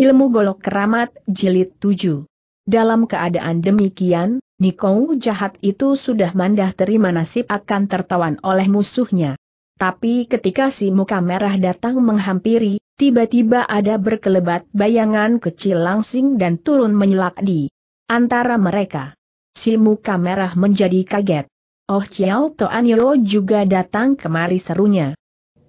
Ilmu Golok Keramat, Jilid 7 Dalam keadaan demikian, Niko jahat itu sudah mandah terima nasib akan tertawan oleh musuhnya. Tapi ketika si muka merah datang menghampiri, tiba-tiba ada berkelebat bayangan kecil langsing dan turun menyelak di antara mereka. Si muka merah menjadi kaget. Oh Chiao Toanyo juga datang kemari serunya.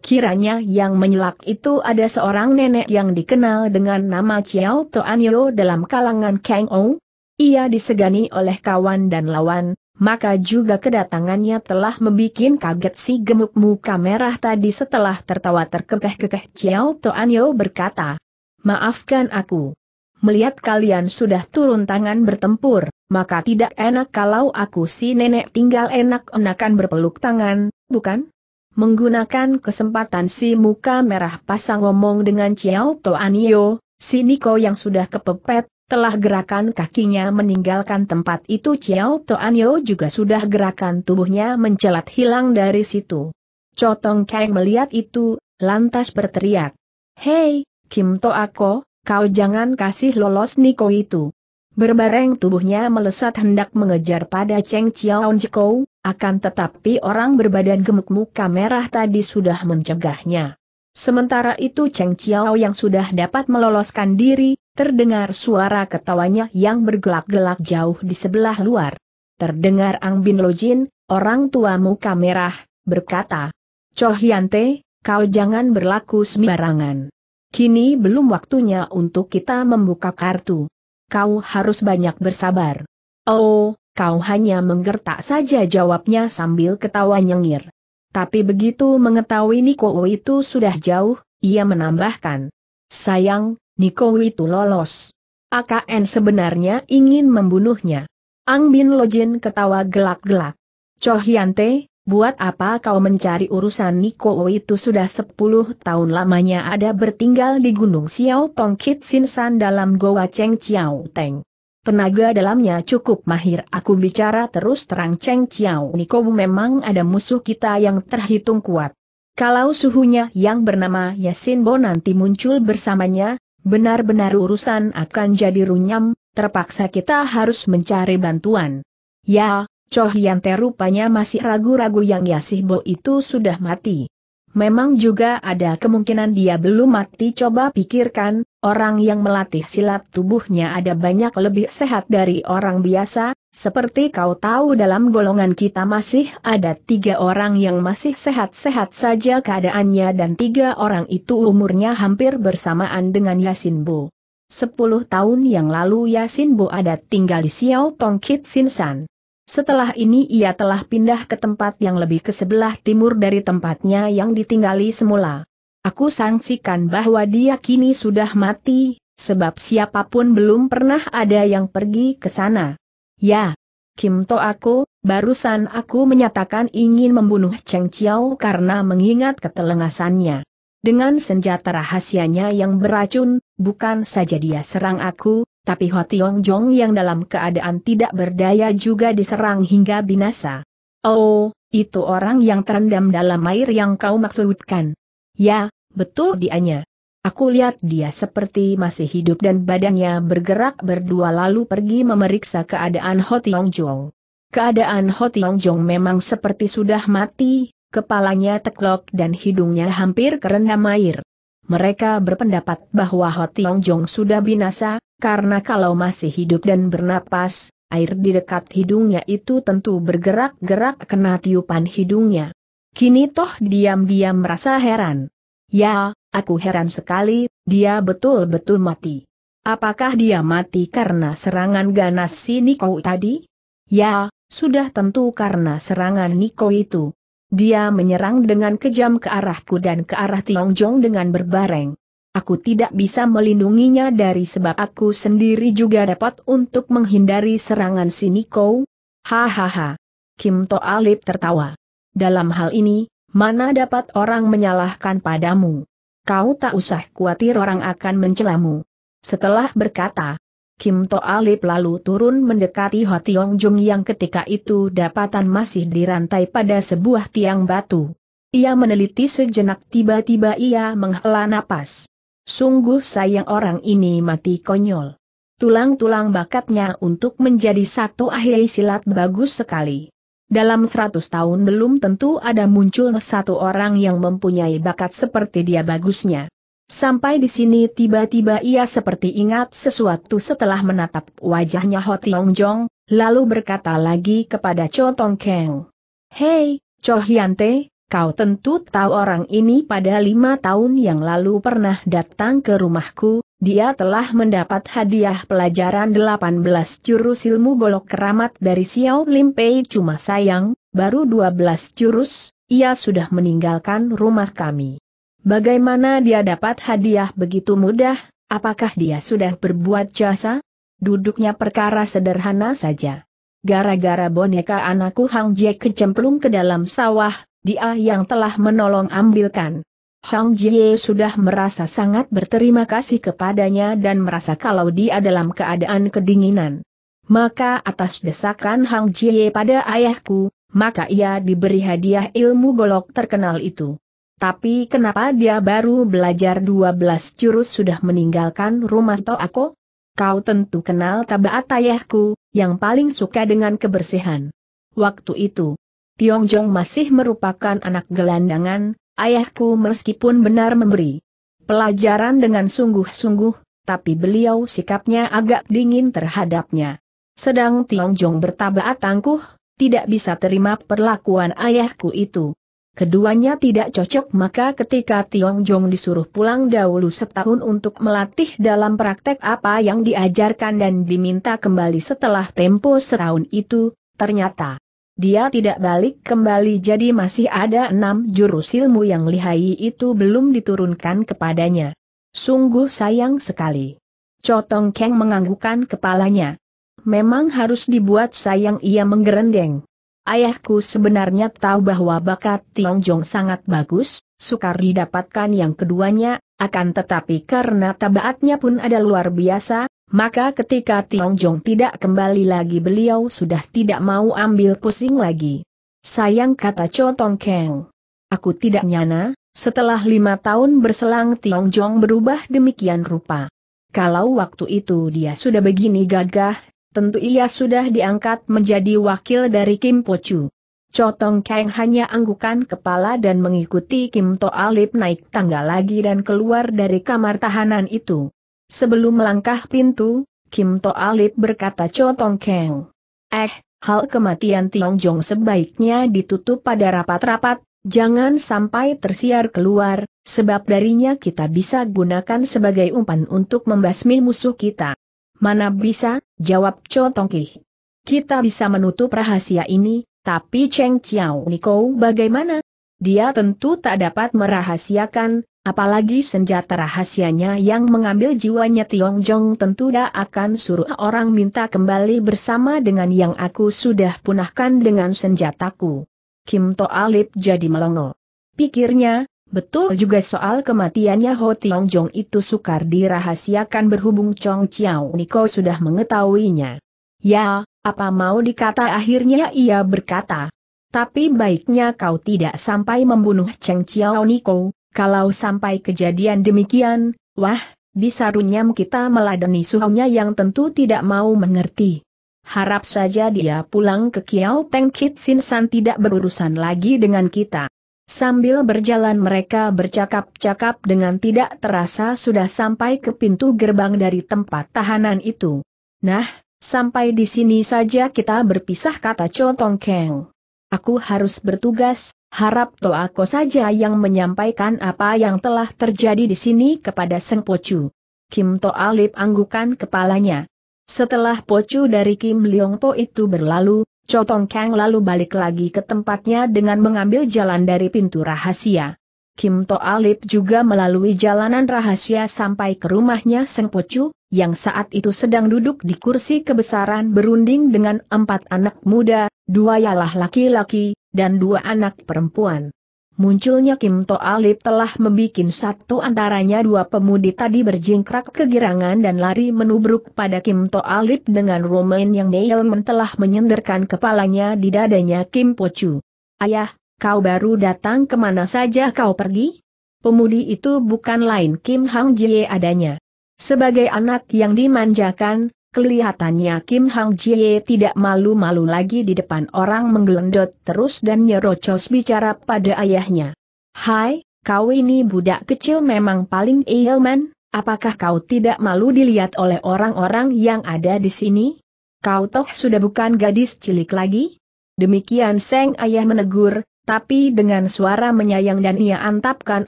Kiranya yang menyelak itu ada seorang nenek yang dikenal dengan nama Chiao Toanyo dalam kalangan Kang Ou. Ia disegani oleh kawan dan lawan, maka juga kedatangannya telah membuat kaget si gemuk muka merah tadi setelah tertawa terkekeh-kekeh Chiao Toanyo berkata, Maafkan aku. Melihat kalian sudah turun tangan bertempur, maka tidak enak kalau aku si nenek tinggal enak-enakan berpeluk tangan, bukan? Menggunakan kesempatan si muka merah pasang ngomong dengan Chiao Toanio, si Niko yang sudah kepepet, telah gerakan kakinya meninggalkan tempat itu Chiao Toanio juga sudah gerakan tubuhnya mencelat hilang dari situ. Cotong Kang melihat itu, lantas berteriak. Hei, Kim Toako, kau jangan kasih lolos Niko itu. Berbareng tubuhnya melesat hendak mengejar pada Cheng Chiaon Jeko, akan tetapi orang berbadan gemuk muka merah tadi sudah mencegahnya. Sementara itu Cheng Chiao yang sudah dapat meloloskan diri, terdengar suara ketawanya yang bergelak-gelak jauh di sebelah luar. Terdengar Ang Bin Lojin, orang tua muka merah, berkata, Cho Hyante, kau jangan berlaku sembarangan. Kini belum waktunya untuk kita membuka kartu. Kau harus banyak bersabar. Oh, Kau hanya menggertak saja jawabnya sambil ketawa nyengir. Tapi begitu mengetahui Niko itu sudah jauh, ia menambahkan. Sayang, Niko itu lolos. AKN sebenarnya ingin membunuhnya. Ang Bin Lojin ketawa gelak-gelak. Chohyante, buat apa kau mencari urusan Niko itu sudah 10 tahun lamanya ada bertinggal di Gunung Xiao Tong Kit Sin San dalam Goa Cheng Chiao Teng. Penaga dalamnya cukup mahir aku bicara terus terang Cheng Chiao Niko memang ada musuh kita yang terhitung kuat. Kalau suhunya yang bernama Yasin Bo nanti muncul bersamanya, benar-benar urusan akan jadi runyam, terpaksa kita harus mencari bantuan. Ya, Choh Hian rupanya masih ragu-ragu yang Yasin Bo itu sudah mati. Memang juga ada kemungkinan dia belum mati coba pikirkan, Orang yang melatih silat tubuhnya ada banyak lebih sehat dari orang biasa, seperti kau tahu dalam golongan kita masih ada tiga orang yang masih sehat-sehat saja keadaannya dan tiga orang itu umurnya hampir bersamaan dengan Yasin Bo. Sepuluh tahun yang lalu Yasin Bo ada tinggal di Xiao Tong Sin Sinsan. Setelah ini ia telah pindah ke tempat yang lebih ke sebelah timur dari tempatnya yang ditinggali semula. Aku sangsikan bahwa dia kini sudah mati, sebab siapapun belum pernah ada yang pergi ke sana. Ya, Kim To aku, barusan aku menyatakan ingin membunuh Cheng Chiao karena mengingat ketelengasannya. Dengan senjata rahasianya yang beracun, bukan saja dia serang aku, tapi Ho Tiong Jong yang dalam keadaan tidak berdaya juga diserang hingga binasa. Oh, itu orang yang terendam dalam air yang kau maksudkan. Ya, betul dianya. Aku lihat dia seperti masih hidup dan badannya bergerak berdua lalu pergi memeriksa keadaan Ho Tiong Jong. Keadaan Ho Tiong Jong memang seperti sudah mati, kepalanya teklok dan hidungnya hampir kerendam air. Mereka berpendapat bahwa Ho Tiong Jong sudah binasa, karena kalau masih hidup dan bernapas, air di dekat hidungnya itu tentu bergerak-gerak kena tiupan hidungnya. Kini toh diam-diam merasa heran. Ya, aku heran sekali, dia betul-betul mati. Apakah dia mati karena serangan ganas si Niko tadi? Ya, sudah tentu karena serangan Niko itu. Dia menyerang dengan kejam ke arahku dan ke arah Tiong Jong dengan berbareng. Aku tidak bisa melindunginya dari sebab aku sendiri juga dapat untuk menghindari serangan si Niko. Hahaha. Kim To Alip tertawa. Dalam hal ini, mana dapat orang menyalahkan padamu? Kau tak usah khawatir orang akan mencelamu. Setelah berkata, Kim To Alip lalu turun mendekati Ho Tiong Jung yang ketika itu dapatan masih dirantai pada sebuah tiang batu. Ia meneliti sejenak tiba-tiba ia menghela napas. Sungguh sayang orang ini mati konyol. Tulang-tulang bakatnya untuk menjadi satu ahli silat bagus sekali. Dalam seratus tahun belum tentu ada muncul satu orang yang mempunyai bakat seperti dia bagusnya. Sampai di sini tiba-tiba ia seperti ingat sesuatu setelah menatap wajahnya Ho Tiong Jong, lalu berkata lagi kepada Cho Tong Keng. Hei, Cho Hyante, Kau tentu tahu orang ini pada lima tahun yang lalu pernah datang ke rumahku, dia telah mendapat hadiah pelajaran 18 jurus ilmu golok keramat dari Xiao Limpei cuma sayang, baru 12 jurus, ia sudah meninggalkan rumah kami. Bagaimana dia dapat hadiah begitu mudah, apakah dia sudah berbuat jasa? Duduknya perkara sederhana saja. Gara-gara boneka anakku Hang Jie kecemplung ke dalam sawah, dia yang telah menolong ambilkan. Hang Jie sudah merasa sangat berterima kasih kepadanya dan merasa kalau dia dalam keadaan kedinginan. Maka atas desakan Hang Jie pada ayahku, maka ia diberi hadiah ilmu golok terkenal itu. Tapi kenapa dia baru belajar 12 jurus sudah meninggalkan rumah Toako? Kau tentu kenal tabaat ayahku, yang paling suka dengan kebersihan. Waktu itu, Tiong Jong masih merupakan anak gelandangan, ayahku meskipun benar memberi pelajaran dengan sungguh-sungguh, tapi beliau sikapnya agak dingin terhadapnya. Sedang Tiong Jong bertabat tangguh, tidak bisa terima perlakuan ayahku itu. Keduanya tidak cocok maka ketika Tiong Jong disuruh pulang dahulu setahun untuk melatih dalam praktek apa yang diajarkan dan diminta kembali setelah tempo setahun itu, ternyata dia tidak balik kembali jadi masih ada enam jurus ilmu yang lihai itu belum diturunkan kepadanya. Sungguh sayang sekali. Cotong Keng menganggukkan kepalanya. Memang harus dibuat sayang ia menggerendeng. Ayahku sebenarnya tahu bahwa bakat Tiong Jong sangat bagus, sukar didapatkan yang keduanya, akan tetapi karena tabaatnya pun ada luar biasa, maka ketika Tiong Jong tidak kembali lagi beliau sudah tidak mau ambil pusing lagi. Sayang kata Cho Tong Keng. Aku tidak nyana, setelah lima tahun berselang Tiong Jong berubah demikian rupa. Kalau waktu itu dia sudah begini gagah, tentu ia sudah diangkat menjadi wakil dari Kim Po Chu. Cho Tong Kang hanya anggukan kepala dan mengikuti Kim To Alip naik tangga lagi dan keluar dari kamar tahanan itu. Sebelum melangkah pintu, Kim To Alip berkata Tong Keng. Eh, hal kematian Tiong Jong sebaiknya ditutup pada rapat-rapat, jangan sampai tersiar keluar, sebab darinya kita bisa gunakan sebagai umpan untuk membasmi musuh kita. Mana bisa, jawab Tong Ki. Kita bisa menutup rahasia ini, tapi Cheng Chiao Niko bagaimana? Dia tentu tak dapat merahasiakan, Apalagi senjata rahasianya yang mengambil jiwanya Tiong Jong tentu tidak akan suruh orang minta kembali bersama dengan yang aku sudah punahkan dengan senjataku. Kim To Alip jadi melongo. Pikirnya, betul juga soal kematiannya Ho Tiong Jong itu sukar dirahasiakan berhubung Chong Chiao Niko sudah mengetahuinya. Ya, apa mau dikata akhirnya ia berkata. Tapi baiknya kau tidak sampai membunuh Cheng Chiao Niko, kalau sampai kejadian demikian, wah, bisa runyam kita meladeni suhunya yang tentu tidak mau mengerti. Harap saja dia pulang ke Kiao Teng Kit Sin San tidak berurusan lagi dengan kita. Sambil berjalan mereka bercakap-cakap dengan tidak terasa sudah sampai ke pintu gerbang dari tempat tahanan itu. Nah, sampai di sini saja kita berpisah kata Cho Tong Keng. Aku harus bertugas, Harap aku saja yang menyampaikan apa yang telah terjadi di sini kepada Seng Pocu. Kim Toalip anggukan kepalanya. Setelah Pocu dari Kim Leong Po itu berlalu, Chotong Kang lalu balik lagi ke tempatnya dengan mengambil jalan dari pintu rahasia. Kim Toalip juga melalui jalanan rahasia sampai ke rumahnya Seng Pocu, yang saat itu sedang duduk di kursi kebesaran berunding dengan empat anak muda, dua ialah laki-laki, dan dua anak perempuan. Munculnya Kim To Alip telah membuat satu antaranya dua pemudi tadi berjingkrak kegirangan dan lari menubruk pada Kim To Alip dengan Roman yang Neilman telah menyenderkan kepalanya di dadanya Kim Po Chu. Ayah, kau baru datang kemana saja kau pergi? Pemudi itu bukan lain Kim Hang Jie adanya. Sebagai anak yang dimanjakan, Kelihatannya Kim Hang Jie tidak malu-malu lagi di depan orang menggelendot terus dan nyerocos bicara pada ayahnya. Hai, kau ini budak kecil memang paling ilman, apakah kau tidak malu dilihat oleh orang-orang yang ada di sini? Kau toh sudah bukan gadis cilik lagi? Demikian Seng Ayah menegur, tapi dengan suara menyayang dan ia antapkan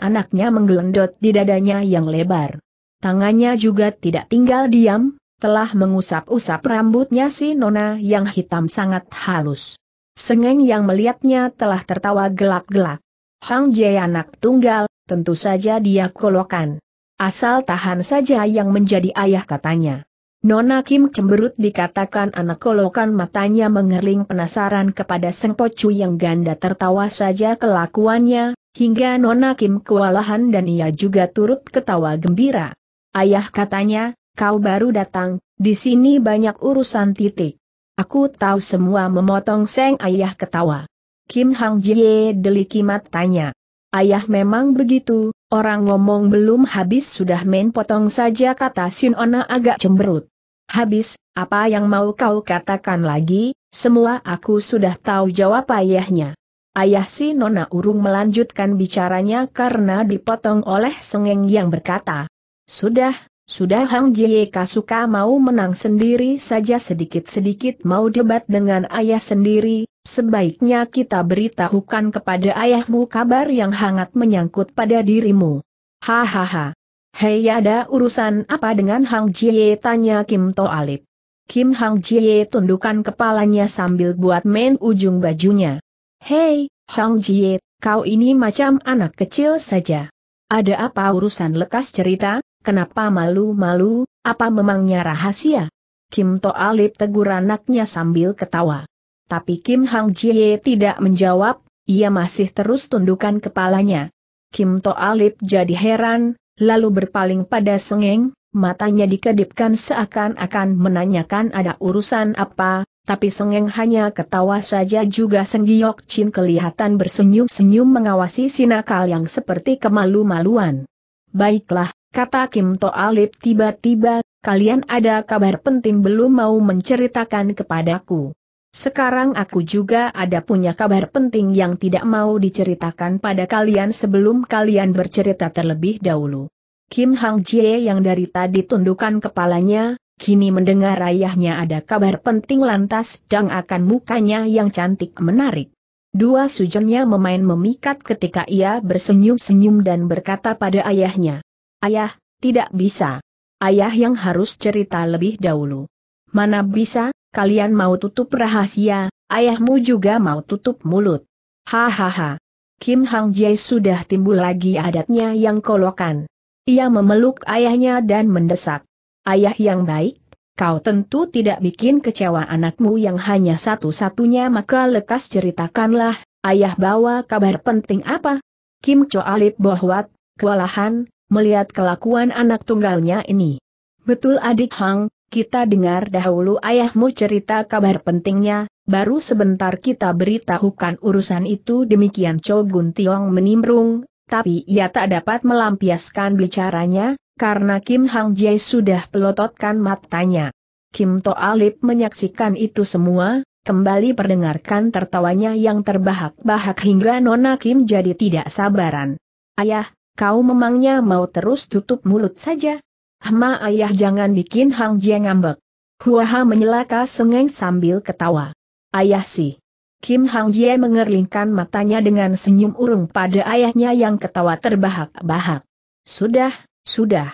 anaknya menggelendot di dadanya yang lebar. Tangannya juga tidak tinggal diam, telah mengusap-usap rambutnya si Nona yang hitam sangat halus. Sengeng yang melihatnya telah tertawa gelak-gelak. Hang Jie anak tunggal, tentu saja dia kolokan. Asal tahan saja yang menjadi ayah katanya. Nona Kim cemberut dikatakan anak kolokan matanya mengerling penasaran kepada Seng Pocu yang ganda tertawa saja kelakuannya, hingga Nona Kim kewalahan dan ia juga turut ketawa gembira. Ayah katanya, kau baru datang, di sini banyak urusan titik. Aku tahu semua memotong Seng Ayah ketawa. Kim Hang Jie delikimat tanya. Ayah memang begitu, orang ngomong belum habis sudah main potong saja kata Ona agak cemberut. Habis, apa yang mau kau katakan lagi, semua aku sudah tahu jawab ayahnya. Ayah si Nona Urung melanjutkan bicaranya karena dipotong oleh Sengeng yang berkata, Sudah, sudah Hang Jie Kasuka mau menang sendiri saja sedikit-sedikit mau debat dengan ayah sendiri, sebaiknya kita beritahukan kepada ayahmu kabar yang hangat menyangkut pada dirimu. Hahaha. Hei ada urusan apa dengan Hang Jie tanya Kim To Alip. Kim Hang Jie tundukkan kepalanya sambil buat main ujung bajunya. Hei, Hang Jie, kau ini macam anak kecil saja. Ada apa urusan lekas cerita, kenapa malu-malu, apa memangnya rahasia? Kim Alip tegur anaknya sambil ketawa. Tapi Kim Hang Jie tidak menjawab, ia masih terus tundukkan kepalanya. Kim Alip jadi heran, lalu berpaling pada Sengeng, matanya dikedipkan seakan-akan menanyakan ada urusan apa, tapi Sengeng hanya ketawa saja juga Senggiyok Chin kelihatan bersenyum-senyum mengawasi si yang seperti kemalu-maluan. Baiklah, kata Kim To Alip tiba-tiba, kalian ada kabar penting belum mau menceritakan kepadaku. Sekarang aku juga ada punya kabar penting yang tidak mau diceritakan pada kalian sebelum kalian bercerita terlebih dahulu. Kim Hang Jie yang dari tadi tundukkan kepalanya, kini mendengar ayahnya ada kabar penting lantas jang akan mukanya yang cantik menarik. Dua sujonnya memain memikat ketika ia bersenyum-senyum dan berkata pada ayahnya, Ayah, tidak bisa. Ayah yang harus cerita lebih dahulu. Mana bisa, kalian mau tutup rahasia, ayahmu juga mau tutup mulut. Hahaha. Kim Hang Jae sudah timbul lagi adatnya yang kolokan. Ia memeluk ayahnya dan mendesak. Ayah yang baik, kau tentu tidak bikin kecewa anakmu yang hanya satu-satunya maka lekas ceritakanlah, ayah bawa kabar penting apa? Kim Cho Alip Bohwat, kewalahan, melihat kelakuan anak tunggalnya ini. Betul adik Hang, kita dengar dahulu ayahmu cerita kabar pentingnya, baru sebentar kita beritahukan urusan itu demikian Cho Gun Tiong menimrung, tapi ia tak dapat melampiaskan bicaranya, karena Kim Hang Jae sudah pelototkan matanya. Kim To Alip menyaksikan itu semua, kembali perdengarkan tertawanya yang terbahak-bahak hingga Nona Kim jadi tidak sabaran. Ayah, kau memangnya mau terus tutup mulut saja? Hma ayah jangan bikin Hang Jae ngambek. Huaha menyelaka sengeng sambil ketawa. Ayah sih. Kim Hang Jie mengerlingkan matanya dengan senyum urung pada ayahnya yang ketawa terbahak-bahak. Sudah, sudah.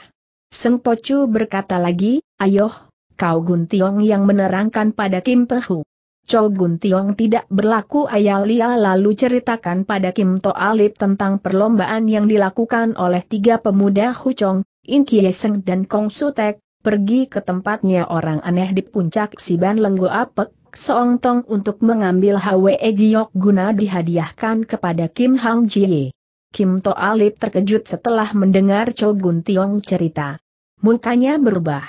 Seng Pocu berkata lagi, ayoh, kau Gun Tiong yang menerangkan pada Kim Pehu. Gun Tiong tidak berlaku Ayalia lalu ceritakan pada Kim To Alip tentang perlombaan yang dilakukan oleh tiga pemuda Chong, In Seng dan Kong Sutek, pergi ke tempatnya orang aneh di puncak Siban Lenggo Apek, Seong Tong untuk mengambil Hwe Giok guna dihadiahkan kepada Kim Hang Jie. Kim To Alip terkejut setelah mendengar Cho Gun Tiong cerita. Mukanya berubah.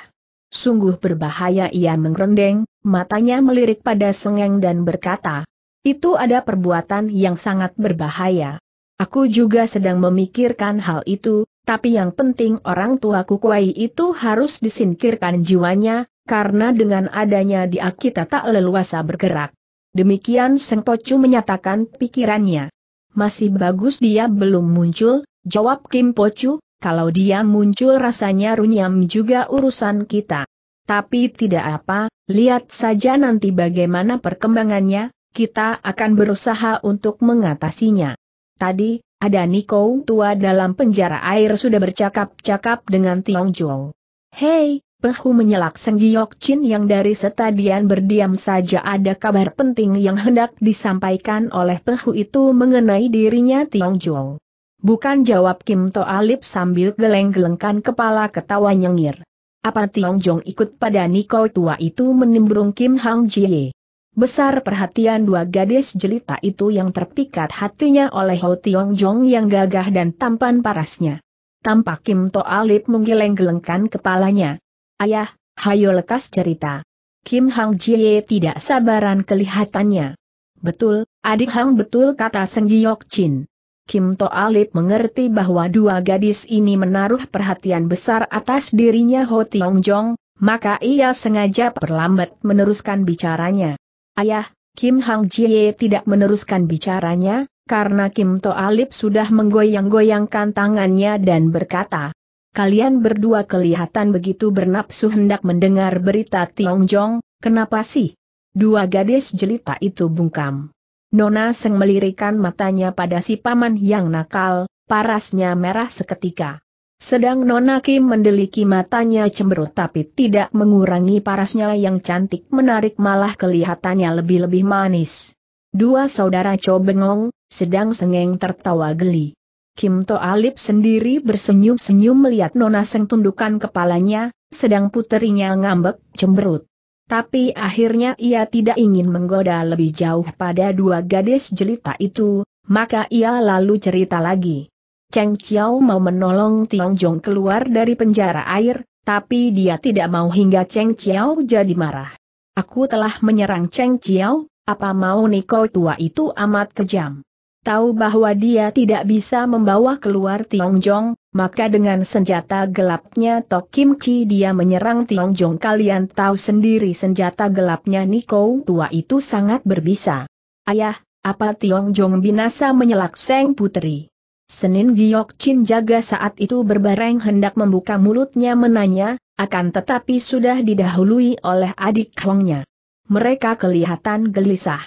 Sungguh berbahaya ia mengrendeng, matanya melirik pada sengeng dan berkata, itu ada perbuatan yang sangat berbahaya. Aku juga sedang memikirkan hal itu, tapi yang penting orang tua kukuai itu harus disingkirkan jiwanya, karena dengan adanya dia kita tak leluasa bergerak. Demikian Seng Pocu menyatakan pikirannya masih bagus dia belum muncul, jawab Kim Pochu, kalau dia muncul rasanya runyam juga urusan kita. Tapi tidak apa, lihat saja nanti bagaimana perkembangannya, kita akan berusaha untuk mengatasinya. Tadi, ada Niko tua dalam penjara air sudah bercakap-cakap dengan Tiong Jong. Hei, Pehu menyelak Sang Giok Chin yang dari setadian berdiam saja ada kabar penting yang hendak disampaikan oleh Pehu itu mengenai dirinya Tiong Jong. Bukan jawab Kim To Alip sambil geleng-gelengkan kepala ketawa nyengir. Apa Tiong Jong ikut pada Niko tua itu menimbrung Kim Hang Jie? Besar perhatian dua gadis jelita itu yang terpikat hatinya oleh Ho Tiong Jong yang gagah dan tampan parasnya. Tampak Kim To Alip menggeleng-gelengkan kepalanya. Ayah, hayo lekas cerita. Kim Hang Jie tidak sabaran kelihatannya. Betul, adik Hang betul kata Seng Giok Chin. Kim To Alip mengerti bahwa dua gadis ini menaruh perhatian besar atas dirinya Ho Tiong Jong, maka ia sengaja perlambat meneruskan bicaranya. Ayah, Kim Hang Jie tidak meneruskan bicaranya, karena Kim To Alip sudah menggoyang-goyangkan tangannya dan berkata, kalian berdua kelihatan begitu bernapsu hendak mendengar berita Tiong Jong, kenapa sih? Dua gadis jelita itu bungkam. Nona Seng melirikan matanya pada si paman yang nakal, parasnya merah seketika. Sedang Nona Kim mendeliki matanya cemberut tapi tidak mengurangi parasnya yang cantik menarik malah kelihatannya lebih-lebih manis. Dua saudara Cho bengong, sedang sengeng tertawa geli. Kim To Alip sendiri bersenyum-senyum melihat Nona Seng tundukan kepalanya, sedang puterinya ngambek, cemberut. Tapi akhirnya ia tidak ingin menggoda lebih jauh pada dua gadis jelita itu, maka ia lalu cerita lagi. Cheng Chiao mau menolong Tiong Jong keluar dari penjara air, tapi dia tidak mau hingga Cheng Chiao jadi marah. Aku telah menyerang Cheng Chiao, apa mau Niko tua itu amat kejam tahu bahwa dia tidak bisa membawa keluar Tiong Jong, maka dengan senjata gelapnya Tok Kim Chi dia menyerang Tiong Jong. Kalian tahu sendiri senjata gelapnya Niko tua itu sangat berbisa. Ayah, apa Tiong Jong binasa menyelak Seng Putri? Senin Giok Chin jaga saat itu berbareng hendak membuka mulutnya menanya, akan tetapi sudah didahului oleh adik Hongnya. Mereka kelihatan gelisah.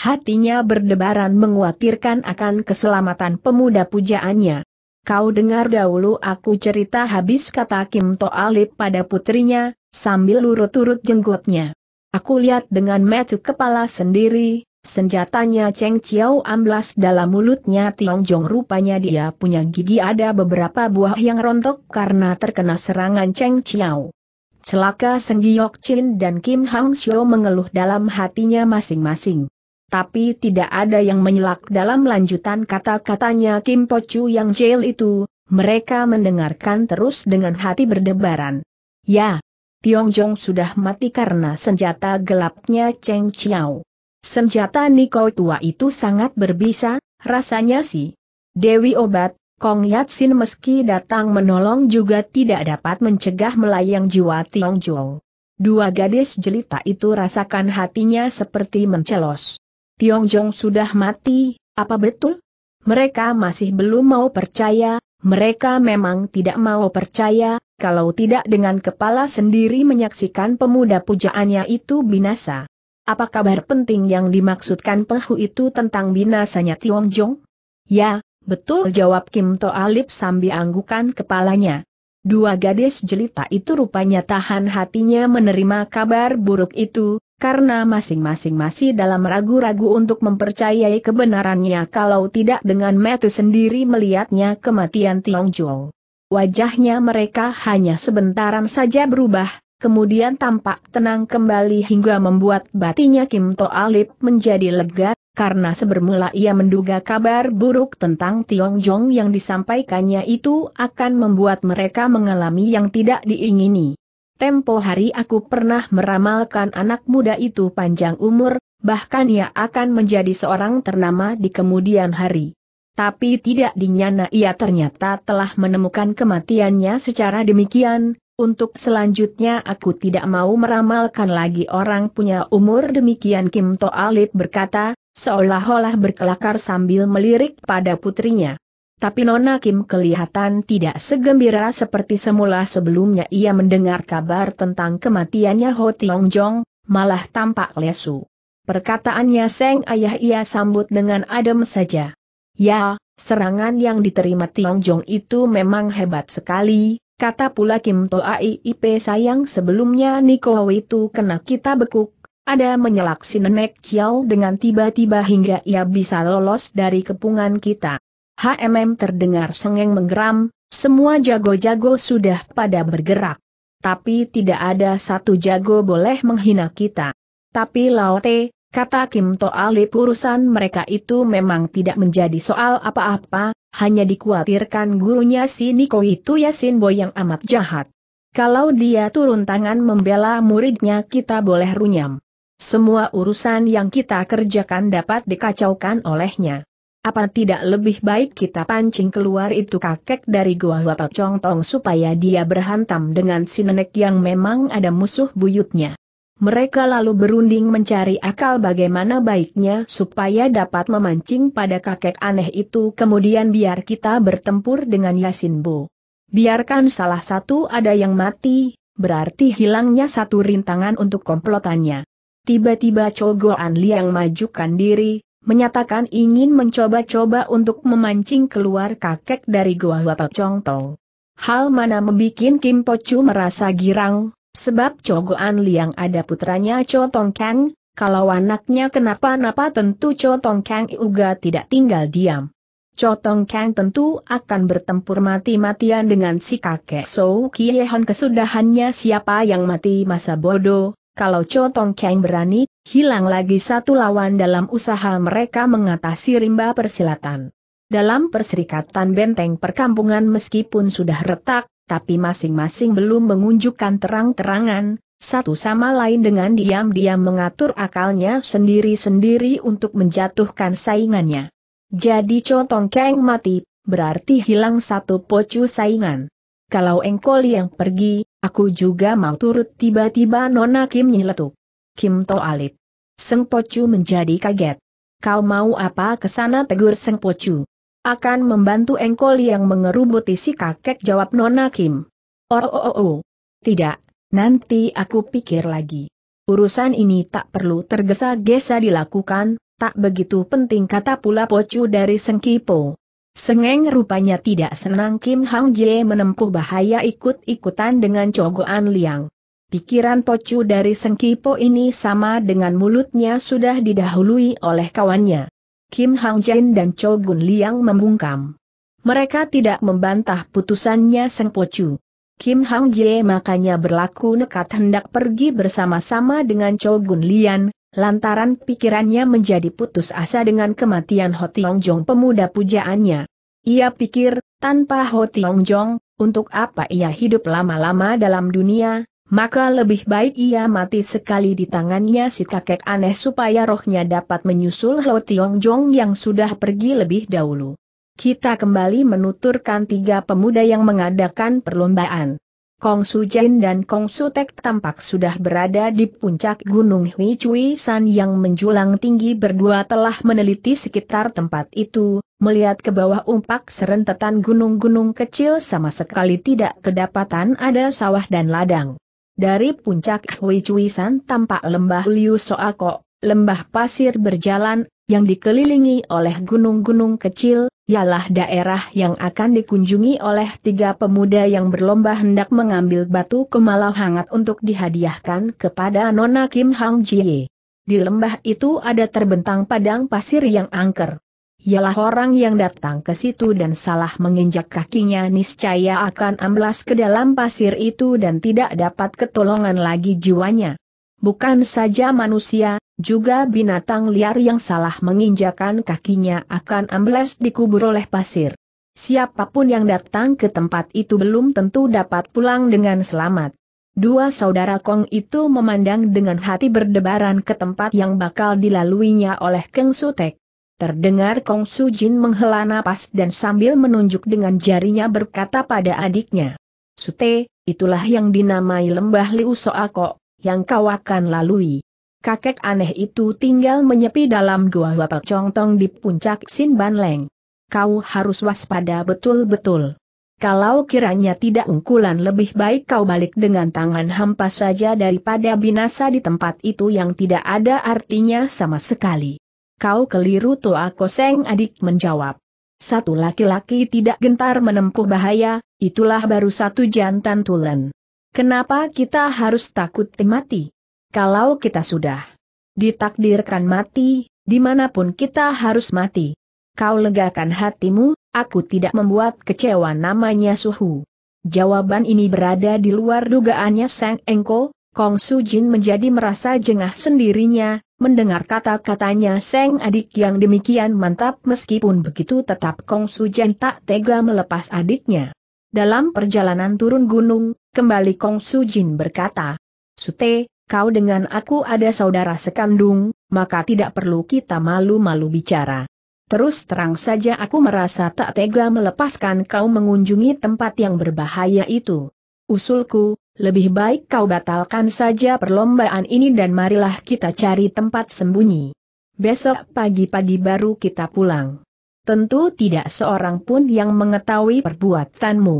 Hatinya berdebaran menguatirkan akan keselamatan pemuda pujaannya. Kau dengar dahulu aku cerita habis kata Kim Toalip pada putrinya, sambil lurut-urut jenggotnya. Aku lihat dengan metu kepala sendiri, senjatanya Cheng Chiao amblas dalam mulutnya Tiong Jong rupanya dia punya gigi ada beberapa buah yang rontok karena terkena serangan Cheng Chiao. Celaka Senggiok Chin dan Kim Hang Xiao mengeluh dalam hatinya masing-masing tapi tidak ada yang menyelak dalam lanjutan kata-katanya Kim Pocu yang jail itu, mereka mendengarkan terus dengan hati berdebaran. Ya, Tiong Jong sudah mati karena senjata gelapnya Cheng Chiao. Senjata Niko tua itu sangat berbisa, rasanya sih. Dewi Obat, Kong Yatsin meski datang menolong juga tidak dapat mencegah melayang jiwa Jong. Dua gadis jelita itu rasakan hatinya seperti mencelos. Tiong Jong sudah mati, apa betul? Mereka masih belum mau percaya, mereka memang tidak mau percaya, kalau tidak dengan kepala sendiri menyaksikan pemuda pujaannya itu binasa. Apa kabar penting yang dimaksudkan Pehu itu tentang binasanya Tiong Jong? Ya, betul jawab Kim To Alip sambil anggukan kepalanya. Dua gadis jelita itu rupanya tahan hatinya menerima kabar buruk itu, karena masing-masing masih dalam ragu-ragu untuk mempercayai kebenarannya kalau tidak dengan mata sendiri melihatnya kematian Tiong Chong. Wajahnya mereka hanya sebentaran saja berubah, kemudian tampak tenang kembali hingga membuat batinya Kim To Alip menjadi lega, karena sebermula ia menduga kabar buruk tentang Tiong Jong yang disampaikannya itu akan membuat mereka mengalami yang tidak diingini. Tempo hari aku pernah meramalkan anak muda itu panjang umur, bahkan ia akan menjadi seorang ternama di kemudian hari. Tapi tidak dinyana ia ternyata telah menemukan kematiannya secara demikian, untuk selanjutnya aku tidak mau meramalkan lagi orang punya umur demikian Kim Toalip berkata, seolah-olah berkelakar sambil melirik pada putrinya. Tapi Nona Kim kelihatan tidak segembira seperti semula sebelumnya ia mendengar kabar tentang kematiannya Ho Tiong Jong, malah tampak lesu. Perkataannya Seng Ayah ia sambut dengan adem saja. Ya, serangan yang diterima Tiong Jong itu memang hebat sekali, kata pula Kim Toa Ip sayang sebelumnya Niko itu kena kita bekuk, ada menyelak nenek Chiao dengan tiba-tiba hingga ia bisa lolos dari kepungan kita. HMM terdengar sengeng menggeram, semua jago-jago sudah pada bergerak. Tapi tidak ada satu jago boleh menghina kita. Tapi Laote, kata Kim To urusan mereka itu memang tidak menjadi soal apa-apa, hanya dikhawatirkan gurunya si Niko itu Yasin Boy yang amat jahat. Kalau dia turun tangan membela muridnya kita boleh runyam. Semua urusan yang kita kerjakan dapat dikacaukan olehnya. Apa tidak lebih baik kita pancing keluar itu kakek dari Goa Wapa Tong supaya dia berhantam dengan si nenek yang memang ada musuh buyutnya. Mereka lalu berunding mencari akal bagaimana baiknya supaya dapat memancing pada kakek aneh itu kemudian biar kita bertempur dengan Yasin Bo. Biarkan salah satu ada yang mati, berarti hilangnya satu rintangan untuk komplotannya. Tiba-tiba Chogoan Liang majukan diri, menyatakan ingin mencoba-coba untuk memancing keluar kakek dari gua Wapel Chongtong. Hal mana membuat Kim Pocu merasa girang, sebab Cogoan Liang ada putranya Cho Tong Kang, kalau anaknya kenapa-napa tentu Cho Tong Kang juga tidak tinggal diam. Cho Tong Kang tentu akan bertempur mati-matian dengan si kakek So Kiehan kesudahannya siapa yang mati masa bodoh, kalau Cho Tong Kang berani hilang lagi satu lawan dalam usaha mereka mengatasi rimba persilatan. Dalam perserikatan benteng perkampungan meskipun sudah retak, tapi masing-masing belum mengunjukkan terang-terangan, satu sama lain dengan diam-diam mengatur akalnya sendiri-sendiri untuk menjatuhkan saingannya. Jadi contong Keng mati, berarti hilang satu pocu saingan. Kalau engkol yang pergi, aku juga mau turut tiba-tiba Nona Kim nyeletuk. Kim Toalip. Seng Pocu menjadi kaget. Kau mau apa ke sana tegur Seng Pocu? Akan membantu engkol yang mengerubuti si kakek jawab Nona Kim. Oh, oh, oh, oh. Tidak, nanti aku pikir lagi. Urusan ini tak perlu tergesa-gesa dilakukan, tak begitu penting kata pula Pocu dari Seng Kipo. Sengeng rupanya tidak senang Kim Hang Jie menempuh bahaya ikut-ikutan dengan Cogoan Liang. Pikiran Pocu dari Sengkipo ini sama dengan mulutnya sudah didahului oleh kawannya. Kim Hang Jin dan Cho Gun Liang membungkam. Mereka tidak membantah putusannya Seng Pocu. Kim Hang Jie makanya berlaku nekat hendak pergi bersama-sama dengan Cho Gun Lian, lantaran pikirannya menjadi putus asa dengan kematian Ho Tiong Jong pemuda pujaannya. Ia pikir, tanpa Ho Tiong Jong, untuk apa ia hidup lama-lama dalam dunia, maka lebih baik ia mati sekali di tangannya si kakek aneh supaya rohnya dapat menyusul Lo Tiong Jong yang sudah pergi lebih dahulu. Kita kembali menuturkan tiga pemuda yang mengadakan perlombaan. Kong Su Jin dan Kong Su Tek tampak sudah berada di puncak Gunung Hui Cui San yang menjulang tinggi berdua telah meneliti sekitar tempat itu, melihat ke bawah umpak serentetan gunung-gunung kecil sama sekali tidak kedapatan ada sawah dan ladang. Dari puncak Hui Cui tampak lembah Liu Soako, lembah pasir berjalan, yang dikelilingi oleh gunung-gunung kecil, ialah daerah yang akan dikunjungi oleh tiga pemuda yang berlomba hendak mengambil batu kemala hangat untuk dihadiahkan kepada Nona Kim Hang Jie. Di lembah itu ada terbentang padang pasir yang angker ialah orang yang datang ke situ dan salah menginjak kakinya niscaya akan amblas ke dalam pasir itu dan tidak dapat ketolongan lagi jiwanya. Bukan saja manusia, juga binatang liar yang salah menginjakan kakinya akan amblas dikubur oleh pasir. Siapapun yang datang ke tempat itu belum tentu dapat pulang dengan selamat. Dua saudara Kong itu memandang dengan hati berdebaran ke tempat yang bakal dilaluinya oleh Keng Sutek. Terdengar Kong Su Jin menghela napas dan sambil menunjuk dengan jarinya berkata pada adiknya. Sute, itulah yang dinamai lembah Liu Soako, yang kau akan lalui. Kakek aneh itu tinggal menyepi dalam gua Bapak Congtong di puncak Sin Ban Leng. Kau harus waspada betul-betul. Kalau kiranya tidak ungkulan lebih baik kau balik dengan tangan hampa saja daripada binasa di tempat itu yang tidak ada artinya sama sekali. Kau keliru Toa Koseng adik menjawab. Satu laki-laki tidak gentar menempuh bahaya, itulah baru satu jantan tulen. Kenapa kita harus takut mati? Kalau kita sudah ditakdirkan mati, dimanapun kita harus mati. Kau legakan hatimu, aku tidak membuat kecewa namanya suhu. Jawaban ini berada di luar dugaannya Sang Engko, Kong Su Jin menjadi merasa jengah sendirinya, Mendengar kata-katanya Seng adik yang demikian mantap meskipun begitu tetap Kong Sujen tak tega melepas adiknya. Dalam perjalanan turun gunung, kembali Kong Su Jin berkata, Sute, kau dengan aku ada saudara sekandung, maka tidak perlu kita malu-malu bicara. Terus terang saja aku merasa tak tega melepaskan kau mengunjungi tempat yang berbahaya itu. Usulku, lebih baik kau batalkan saja perlombaan ini dan marilah kita cari tempat sembunyi. Besok pagi-pagi baru kita pulang. Tentu tidak seorang pun yang mengetahui perbuatanmu.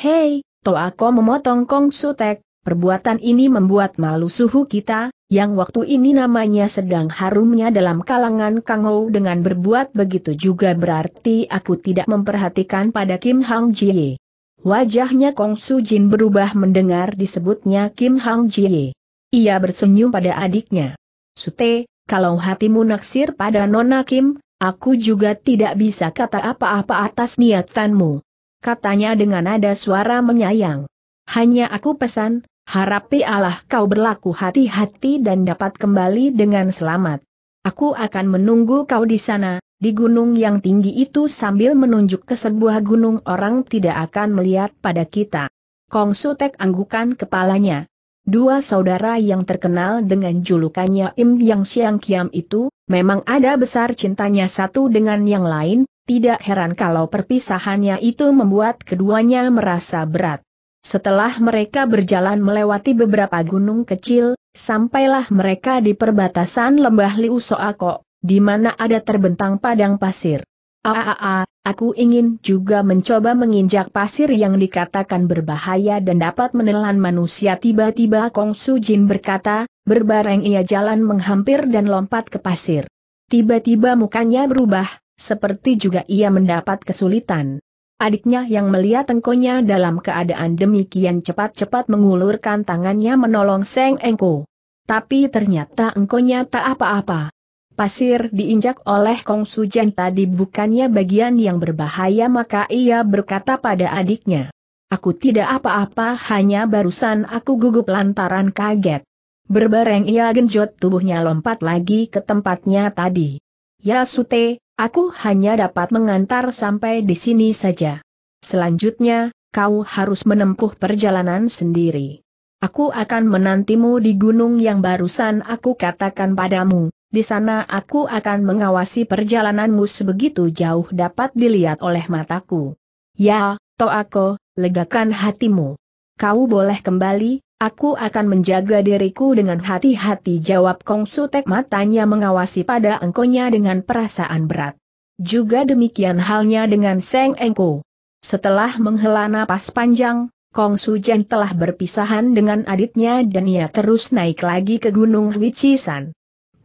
Hei, aku memotong Kong Sutek, perbuatan ini membuat malu suhu kita, yang waktu ini namanya sedang harumnya dalam kalangan Ho dengan berbuat begitu juga berarti aku tidak memperhatikan pada Kim Hang Jie. Wajahnya Kong Su Jin berubah mendengar disebutnya Kim Hang Jie. Ia bersenyum pada adiknya. Sute, kalau hatimu naksir pada Nona Kim, aku juga tidak bisa kata apa-apa atas niatanmu. Katanya dengan nada suara menyayang. Hanya aku pesan, harapi Allah kau berlaku hati-hati dan dapat kembali dengan selamat. Aku akan menunggu kau di sana, di gunung yang tinggi itu sambil menunjuk ke sebuah gunung orang tidak akan melihat pada kita. Kong Sutek anggukan kepalanya. Dua saudara yang terkenal dengan julukannya Im Yang Siang Kiam itu, memang ada besar cintanya satu dengan yang lain, tidak heran kalau perpisahannya itu membuat keduanya merasa berat. Setelah mereka berjalan melewati beberapa gunung kecil, sampailah mereka di perbatasan lembah Liu Soako di mana ada terbentang padang pasir. Aaaa, aku ingin juga mencoba menginjak pasir yang dikatakan berbahaya dan dapat menelan manusia. Tiba-tiba Kong Su Jin berkata, berbareng ia jalan menghampir dan lompat ke pasir. Tiba-tiba mukanya berubah, seperti juga ia mendapat kesulitan. Adiknya yang melihat tengkonya dalam keadaan demikian cepat-cepat mengulurkan tangannya menolong Seng Engko. Tapi ternyata engkonya tak apa-apa pasir diinjak oleh Kong Sujan tadi bukannya bagian yang berbahaya maka ia berkata pada adiknya. Aku tidak apa-apa hanya barusan aku gugup lantaran kaget. Berbareng ia genjot tubuhnya lompat lagi ke tempatnya tadi. Ya Sute, aku hanya dapat mengantar sampai di sini saja. Selanjutnya, kau harus menempuh perjalanan sendiri. Aku akan menantimu di gunung yang barusan aku katakan padamu. Di sana aku akan mengawasi perjalananmu sebegitu jauh dapat dilihat oleh mataku. Ya, Toako, legakan hatimu. Kau boleh kembali, aku akan menjaga diriku dengan hati-hati jawab Kong Sutek matanya mengawasi pada engkonya dengan perasaan berat. Juga demikian halnya dengan Seng Engko. Setelah menghela napas panjang, Kong Sujen telah berpisahan dengan adiknya dan ia terus naik lagi ke Gunung Wichisan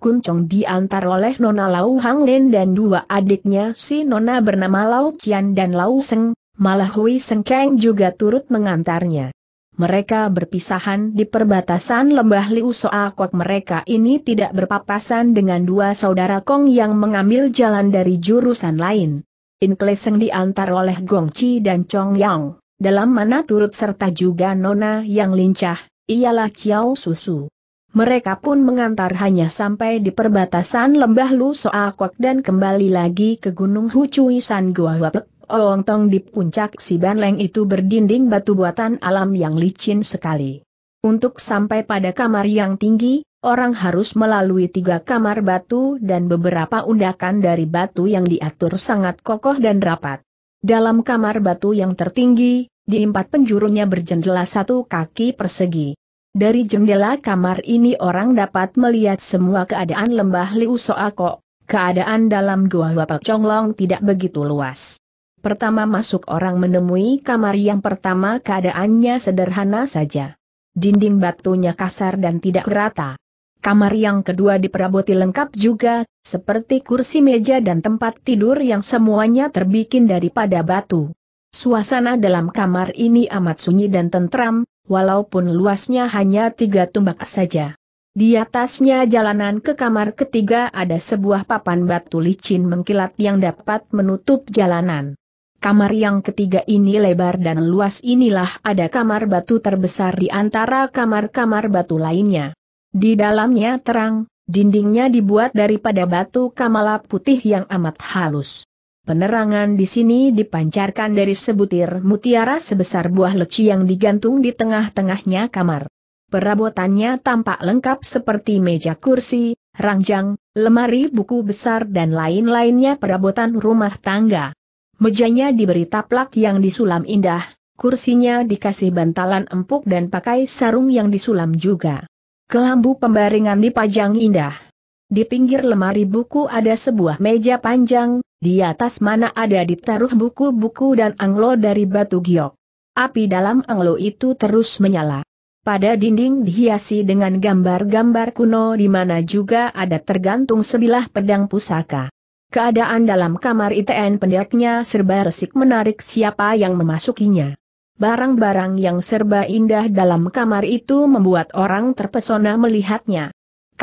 kuncung diantar oleh Nona Lau Hang Lin dan dua adiknya si Nona bernama Lau Cian dan Lau Seng, malah Hui Seng Kang juga turut mengantarnya. Mereka berpisahan di perbatasan lembah Liu Soa Kok mereka ini tidak berpapasan dengan dua saudara Kong yang mengambil jalan dari jurusan lain. In Kleseng diantar oleh Gong Chi dan Chong Yang, dalam mana turut serta juga Nona yang lincah, ialah Chiao Susu. Mereka pun mengantar hanya sampai di perbatasan lembah Lu Soakok dan kembali lagi ke Gunung Hucui San Gua Wapek. Tong di puncak si Banleng itu berdinding batu buatan alam yang licin sekali. Untuk sampai pada kamar yang tinggi, orang harus melalui tiga kamar batu dan beberapa undakan dari batu yang diatur sangat kokoh dan rapat. Dalam kamar batu yang tertinggi, di empat penjurunya berjendela satu kaki persegi. Dari jendela kamar ini orang dapat melihat semua keadaan lembah Liusoako. Keadaan dalam gua Wapak Conglong tidak begitu luas. Pertama masuk orang menemui kamar yang pertama keadaannya sederhana saja. Dinding batunya kasar dan tidak rata. Kamar yang kedua diperaboti lengkap juga, seperti kursi meja dan tempat tidur yang semuanya terbikin daripada batu. Suasana dalam kamar ini amat sunyi dan tentram, walaupun luasnya hanya tiga tumbak saja. Di atasnya jalanan ke kamar ketiga ada sebuah papan batu licin mengkilat yang dapat menutup jalanan. Kamar yang ketiga ini lebar dan luas inilah ada kamar batu terbesar di antara kamar-kamar batu lainnya. Di dalamnya terang, dindingnya dibuat daripada batu kamala putih yang amat halus. Penerangan di sini dipancarkan dari sebutir mutiara sebesar buah leci yang digantung di tengah-tengahnya kamar. Perabotannya tampak lengkap seperti meja kursi, ranjang, lemari buku besar dan lain-lainnya perabotan rumah tangga. Mejanya diberi taplak yang disulam indah, kursinya dikasih bantalan empuk dan pakai sarung yang disulam juga. Kelambu pembaringan dipajang indah. Di pinggir lemari buku ada sebuah meja panjang, di atas mana ada ditaruh buku-buku dan anglo dari batu giok. Api dalam anglo itu terus menyala. Pada dinding dihiasi dengan gambar-gambar kuno di mana juga ada tergantung sebilah pedang pusaka. Keadaan dalam kamar ITN pendeknya serba resik menarik siapa yang memasukinya. Barang-barang yang serba indah dalam kamar itu membuat orang terpesona melihatnya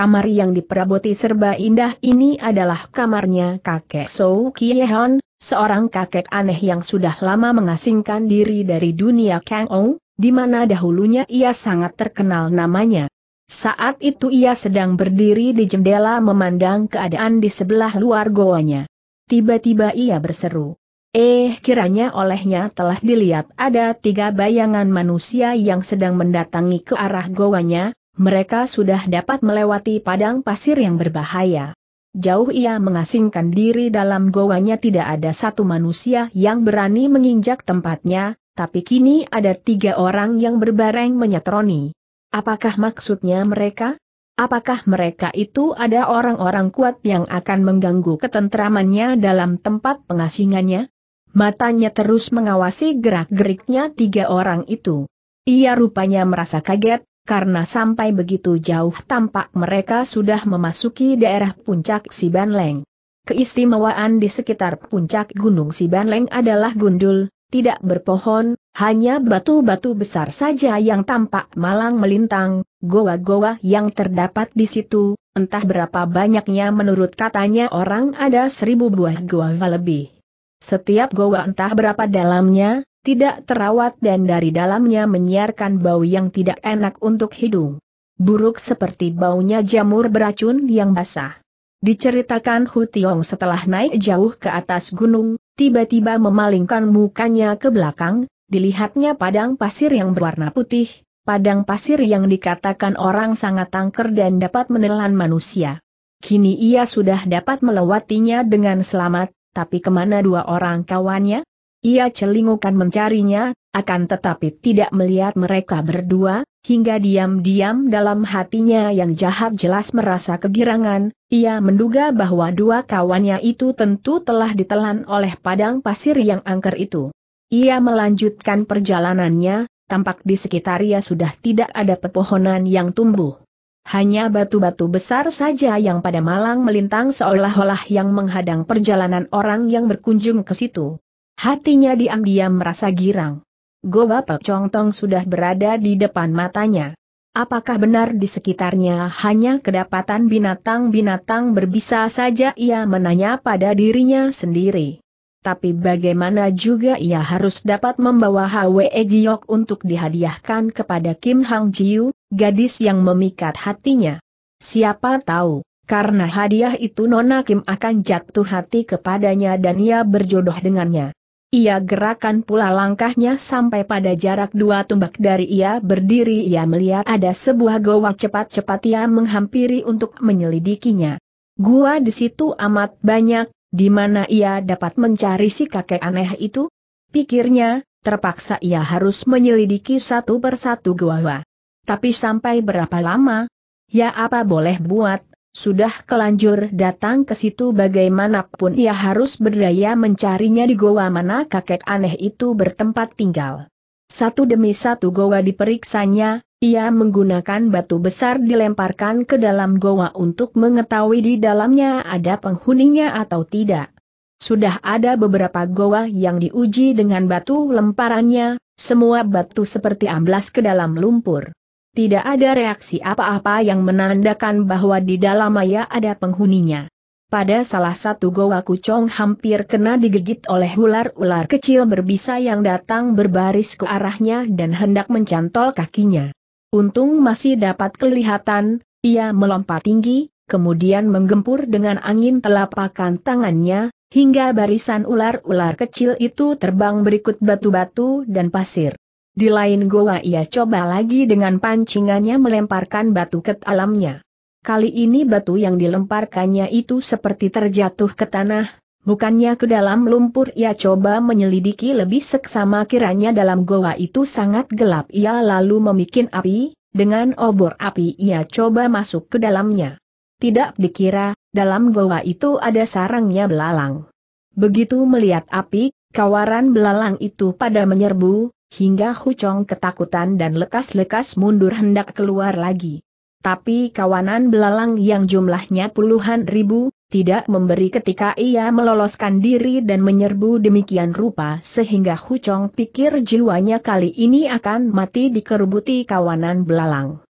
kamar yang diperaboti serba indah ini adalah kamarnya kakek Sou Kiehon, seorang kakek aneh yang sudah lama mengasingkan diri dari dunia Kang di mana dahulunya ia sangat terkenal namanya. Saat itu ia sedang berdiri di jendela memandang keadaan di sebelah luar goanya. Tiba-tiba ia berseru. Eh kiranya olehnya telah dilihat ada tiga bayangan manusia yang sedang mendatangi ke arah goanya, mereka sudah dapat melewati padang pasir yang berbahaya. Jauh ia mengasingkan diri dalam goanya tidak ada satu manusia yang berani menginjak tempatnya, tapi kini ada tiga orang yang berbareng menyatroni. Apakah maksudnya mereka? Apakah mereka itu ada orang-orang kuat yang akan mengganggu ketentramannya dalam tempat pengasingannya? Matanya terus mengawasi gerak-geriknya tiga orang itu. Ia rupanya merasa kaget, karena sampai begitu jauh tampak mereka sudah memasuki daerah puncak Sibanleng. Keistimewaan di sekitar puncak Gunung Sibanleng adalah gundul, tidak berpohon, hanya batu-batu besar saja yang tampak malang melintang, goa-goa yang terdapat di situ, entah berapa banyaknya menurut katanya orang ada seribu buah goa lebih. Setiap goa entah berapa dalamnya, tidak terawat dan dari dalamnya menyiarkan bau yang tidak enak untuk hidung. Buruk seperti baunya jamur beracun yang basah. Diceritakan Hu Tiong setelah naik jauh ke atas gunung, tiba-tiba memalingkan mukanya ke belakang, dilihatnya padang pasir yang berwarna putih, padang pasir yang dikatakan orang sangat tangker dan dapat menelan manusia. Kini ia sudah dapat melewatinya dengan selamat, tapi kemana dua orang kawannya? Ia celingukan mencarinya, akan tetapi tidak melihat mereka berdua, hingga diam-diam dalam hatinya yang jahat jelas merasa kegirangan, ia menduga bahwa dua kawannya itu tentu telah ditelan oleh padang pasir yang angker itu. Ia melanjutkan perjalanannya, tampak di sekitar ia sudah tidak ada pepohonan yang tumbuh. Hanya batu-batu besar saja yang pada malang melintang seolah-olah yang menghadang perjalanan orang yang berkunjung ke situ. Hatinya diam-diam merasa girang. Goba Tong sudah berada di depan matanya. Apakah benar di sekitarnya hanya kedapatan binatang-binatang berbisa saja ia menanya pada dirinya sendiri. Tapi bagaimana juga ia harus dapat membawa Hwe Giok untuk dihadiahkan kepada Kim Hang Jiu, gadis yang memikat hatinya. Siapa tahu, karena hadiah itu Nona Kim akan jatuh hati kepadanya dan ia berjodoh dengannya. Ia gerakan pula langkahnya sampai pada jarak dua tumbak dari ia berdiri ia melihat ada sebuah goa cepat-cepat ia menghampiri untuk menyelidikinya. Gua di situ amat banyak, di mana ia dapat mencari si kakek aneh itu? Pikirnya, terpaksa ia harus menyelidiki satu persatu gua. Tapi sampai berapa lama? Ya apa boleh buat, sudah kelanjur datang ke situ bagaimanapun ia harus berdaya mencarinya di goa mana kakek aneh itu bertempat tinggal. Satu demi satu goa diperiksanya, ia menggunakan batu besar dilemparkan ke dalam goa untuk mengetahui di dalamnya ada penghuninya atau tidak. Sudah ada beberapa goa yang diuji dengan batu lemparannya, semua batu seperti amblas ke dalam lumpur. Tidak ada reaksi apa-apa yang menandakan bahwa di dalam maya ada penghuninya. Pada salah satu goa kucong hampir kena digigit oleh ular-ular kecil berbisa yang datang berbaris ke arahnya dan hendak mencantol kakinya. Untung masih dapat kelihatan, ia melompat tinggi, kemudian menggempur dengan angin telapakan tangannya, hingga barisan ular-ular kecil itu terbang berikut batu-batu dan pasir. Di lain goa ia coba lagi dengan pancingannya melemparkan batu ke alamnya. Kali ini batu yang dilemparkannya itu seperti terjatuh ke tanah, bukannya ke dalam lumpur ia coba menyelidiki lebih seksama kiranya dalam goa itu sangat gelap ia lalu memikin api, dengan obor api ia coba masuk ke dalamnya. Tidak dikira, dalam goa itu ada sarangnya belalang. Begitu melihat api, kawaran belalang itu pada menyerbu, hingga huchong ketakutan dan lekas-lekas mundur hendak keluar lagi. Tapi kawanan belalang yang jumlahnya puluhan ribu, tidak memberi ketika ia meloloskan diri dan menyerbu demikian rupa sehingga huchong pikir jiwanya kali ini akan mati dikerubuti kawanan belalang.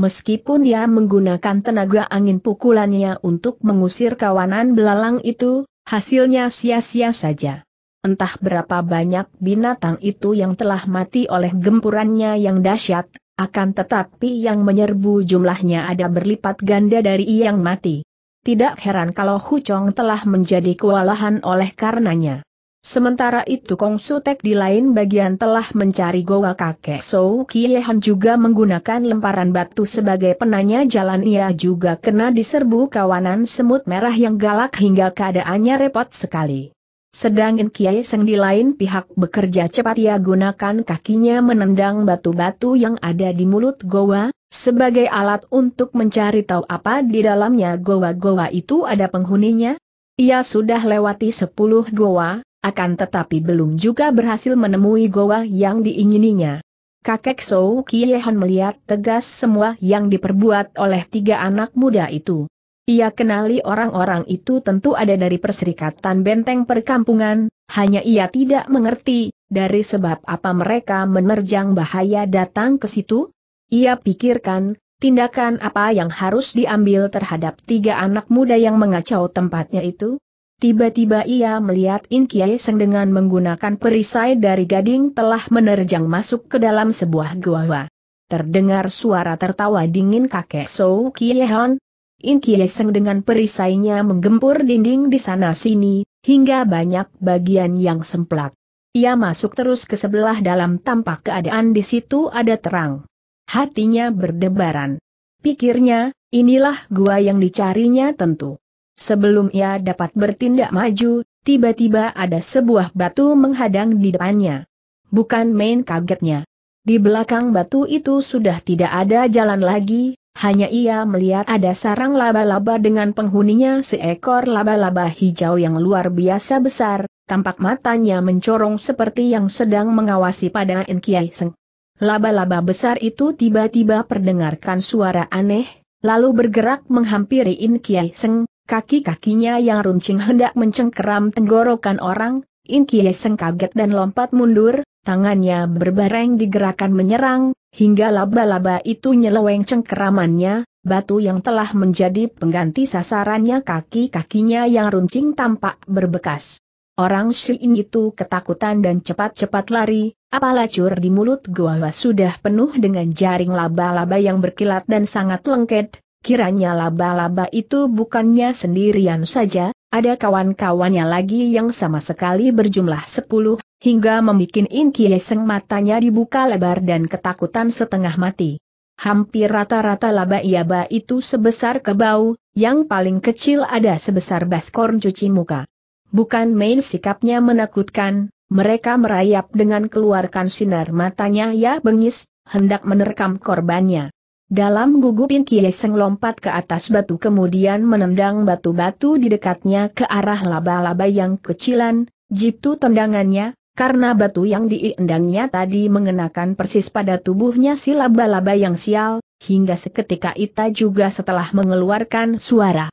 Meskipun ia menggunakan tenaga angin pukulannya untuk mengusir kawanan belalang itu, hasilnya sia-sia saja. Entah berapa banyak binatang itu yang telah mati oleh gempurannya yang dahsyat, akan tetapi yang menyerbu jumlahnya ada berlipat ganda dari yang mati. Tidak heran kalau Hu Chong telah menjadi kewalahan oleh karenanya. Sementara itu Kong Sutek di lain bagian telah mencari goa kakek So Kiehan juga menggunakan lemparan batu sebagai penanya jalan ia juga kena diserbu kawanan semut merah yang galak hingga keadaannya repot sekali. Sedang In Kiai Seng di lain pihak bekerja cepat ia gunakan kakinya menendang batu-batu yang ada di mulut goa, sebagai alat untuk mencari tahu apa di dalamnya goa-goa itu ada penghuninya. Ia sudah lewati sepuluh goa, akan tetapi belum juga berhasil menemui goa yang diingininya. Kakek Sou Kiehan melihat tegas semua yang diperbuat oleh tiga anak muda itu. Ia kenali orang-orang itu tentu ada dari perserikatan benteng perkampungan, hanya ia tidak mengerti, dari sebab apa mereka menerjang bahaya datang ke situ? Ia pikirkan, tindakan apa yang harus diambil terhadap tiga anak muda yang mengacau tempatnya itu? Tiba-tiba ia melihat In Kiai Seng dengan menggunakan perisai dari gading telah menerjang masuk ke dalam sebuah gua. Terdengar suara tertawa dingin kakek So Kiehon, In Kieseng dengan perisainya menggempur dinding di sana-sini, hingga banyak bagian yang semplak. Ia masuk terus ke sebelah dalam tampak keadaan di situ ada terang. Hatinya berdebaran. Pikirnya, inilah gua yang dicarinya tentu. Sebelum ia dapat bertindak maju, tiba-tiba ada sebuah batu menghadang di depannya. Bukan main kagetnya. Di belakang batu itu sudah tidak ada jalan lagi, hanya ia melihat ada sarang laba-laba dengan penghuninya seekor laba-laba hijau yang luar biasa besar, tampak matanya mencorong seperti yang sedang mengawasi pada Enkiai Seng. Laba-laba besar itu tiba-tiba perdengarkan suara aneh, lalu bergerak menghampiri Enkiai Seng, kaki-kakinya yang runcing hendak mencengkeram tenggorokan orang, Inkiye Seng kaget dan lompat mundur, Tangannya berbareng digerakkan menyerang, hingga laba-laba itu nyeleweng cengkeramannya, batu yang telah menjadi pengganti sasarannya kaki-kakinya yang runcing tampak berbekas. Orang Shiin itu ketakutan dan cepat-cepat lari, apalah di mulut gua sudah penuh dengan jaring laba-laba yang berkilat dan sangat lengket, Kiranya laba-laba itu bukannya sendirian saja, ada kawan-kawannya lagi yang sama sekali berjumlah sepuluh, hingga membuat In Kieseng matanya dibuka lebar dan ketakutan setengah mati. Hampir rata-rata laba iaba itu sebesar kebau, yang paling kecil ada sebesar baskorn cuci muka. Bukan main sikapnya menakutkan, mereka merayap dengan keluarkan sinar matanya ya bengis, hendak menerkam korbannya. Dalam gugupin Kieseng lompat ke atas batu kemudian menendang batu-batu di dekatnya ke arah laba-laba yang kecilan, jitu tendangannya, karena batu yang diendangnya tadi mengenakan persis pada tubuhnya si laba-laba yang sial, hingga seketika Ita juga setelah mengeluarkan suara.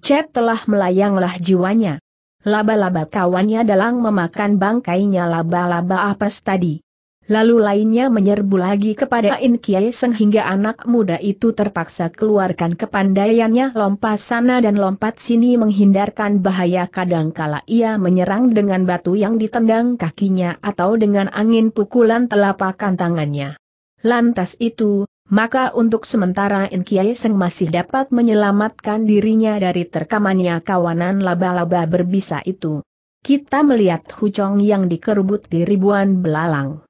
Cet telah melayanglah jiwanya. Laba-laba kawannya dalang memakan bangkainya laba-laba apes tadi. Lalu lainnya menyerbu lagi kepada In Kiai Seng hingga anak muda itu terpaksa keluarkan kepandaiannya lompat sana dan lompat sini menghindarkan bahaya kadangkala ia menyerang dengan batu yang ditendang kakinya atau dengan angin pukulan telapak tangannya. Lantas itu, maka untuk sementara In Kiai Seng masih dapat menyelamatkan dirinya dari terkamannya kawanan laba-laba berbisa itu. Kita melihat Hucong yang di ribuan belalang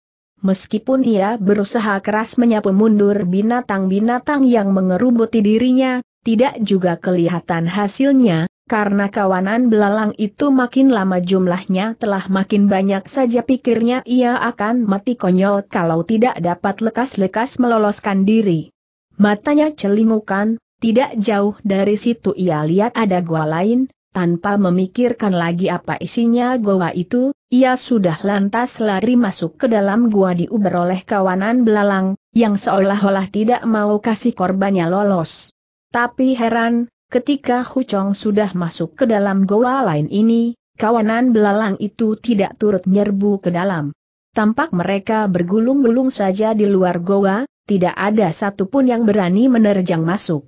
meskipun ia berusaha keras menyapu mundur binatang-binatang yang mengerubuti dirinya, tidak juga kelihatan hasilnya, karena kawanan belalang itu makin lama jumlahnya telah makin banyak saja pikirnya ia akan mati konyol kalau tidak dapat lekas-lekas meloloskan diri. Matanya celingukan, tidak jauh dari situ ia lihat ada gua lain, tanpa memikirkan lagi apa isinya goa itu, ia sudah lantas lari masuk ke dalam gua diuber oleh kawanan belalang, yang seolah-olah tidak mau kasih korbannya lolos. Tapi heran, ketika Hucong sudah masuk ke dalam goa lain ini, kawanan belalang itu tidak turut nyerbu ke dalam. Tampak mereka bergulung-gulung saja di luar goa, tidak ada satupun yang berani menerjang masuk.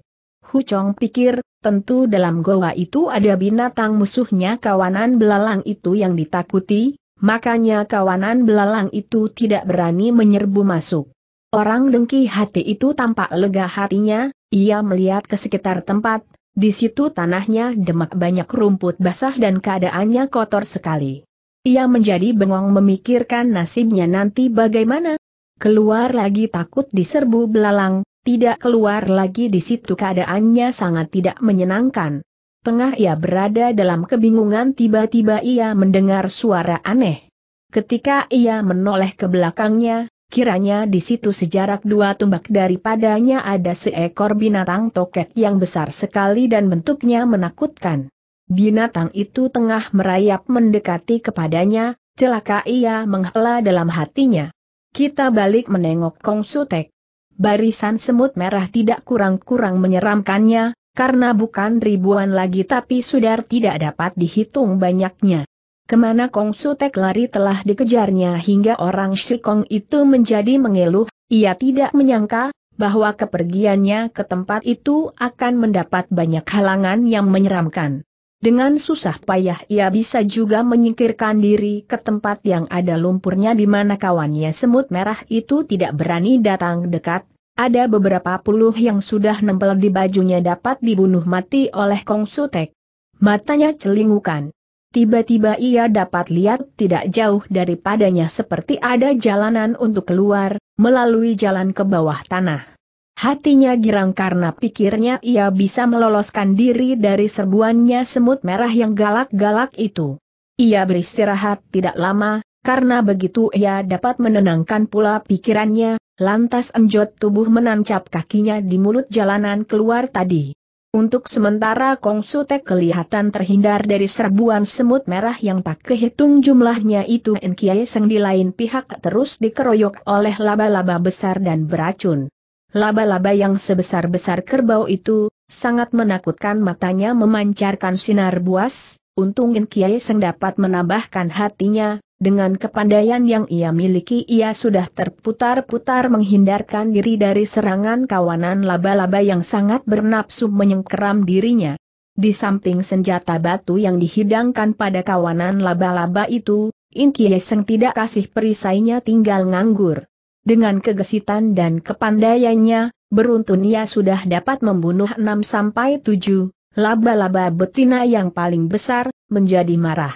Chong pikir, tentu dalam goa itu ada binatang musuhnya kawanan belalang itu yang ditakuti, makanya kawanan belalang itu tidak berani menyerbu masuk. Orang dengki hati itu tampak lega hatinya, ia melihat ke sekitar tempat, di situ tanahnya demak banyak rumput basah dan keadaannya kotor sekali. Ia menjadi bengong memikirkan nasibnya nanti bagaimana. Keluar lagi takut diserbu belalang, tidak keluar lagi di situ keadaannya sangat tidak menyenangkan. Tengah ia berada dalam kebingungan tiba-tiba ia mendengar suara aneh. Ketika ia menoleh ke belakangnya, kiranya di situ sejarak dua tumbak daripadanya ada seekor binatang toket yang besar sekali dan bentuknya menakutkan. Binatang itu tengah merayap mendekati kepadanya, celaka ia menghela dalam hatinya. Kita balik menengok Kong Sutek. Barisan semut merah tidak kurang-kurang menyeramkannya, karena bukan ribuan lagi tapi sudah tidak dapat dihitung banyaknya. Kemana Kong Sutek lari telah dikejarnya hingga orang Shikong itu menjadi mengeluh, ia tidak menyangka, bahwa kepergiannya ke tempat itu akan mendapat banyak halangan yang menyeramkan. Dengan susah payah ia bisa juga menyingkirkan diri ke tempat yang ada lumpurnya di mana kawannya semut merah itu tidak berani datang dekat, ada beberapa puluh yang sudah nempel di bajunya dapat dibunuh mati oleh Kong Sutek. Matanya celingukan. Tiba-tiba ia dapat lihat tidak jauh daripadanya seperti ada jalanan untuk keluar, melalui jalan ke bawah tanah. Hatinya girang karena pikirnya ia bisa meloloskan diri dari serbuannya semut merah yang galak-galak itu. Ia beristirahat tidak lama, karena begitu ia dapat menenangkan pula pikirannya, lantas enjot tubuh menancap kakinya di mulut jalanan keluar tadi. Untuk sementara Kong Sutek kelihatan terhindar dari serbuan semut merah yang tak kehitung jumlahnya itu Enkiai Seng di lain pihak terus dikeroyok oleh laba-laba besar dan beracun. Laba-laba yang sebesar-besar kerbau itu, sangat menakutkan matanya memancarkan sinar buas, untungin Kiai Seng dapat menambahkan hatinya, dengan kepandaian yang ia miliki ia sudah terputar-putar menghindarkan diri dari serangan kawanan laba-laba yang sangat bernapsu menyengkeram dirinya. Di samping senjata batu yang dihidangkan pada kawanan laba-laba itu, In Kieseng tidak kasih perisainya tinggal nganggur. Dengan kegesitan dan kepandaiannya, beruntun ia sudah dapat membunuh 6 sampai 7 laba-laba betina yang paling besar, menjadi marah.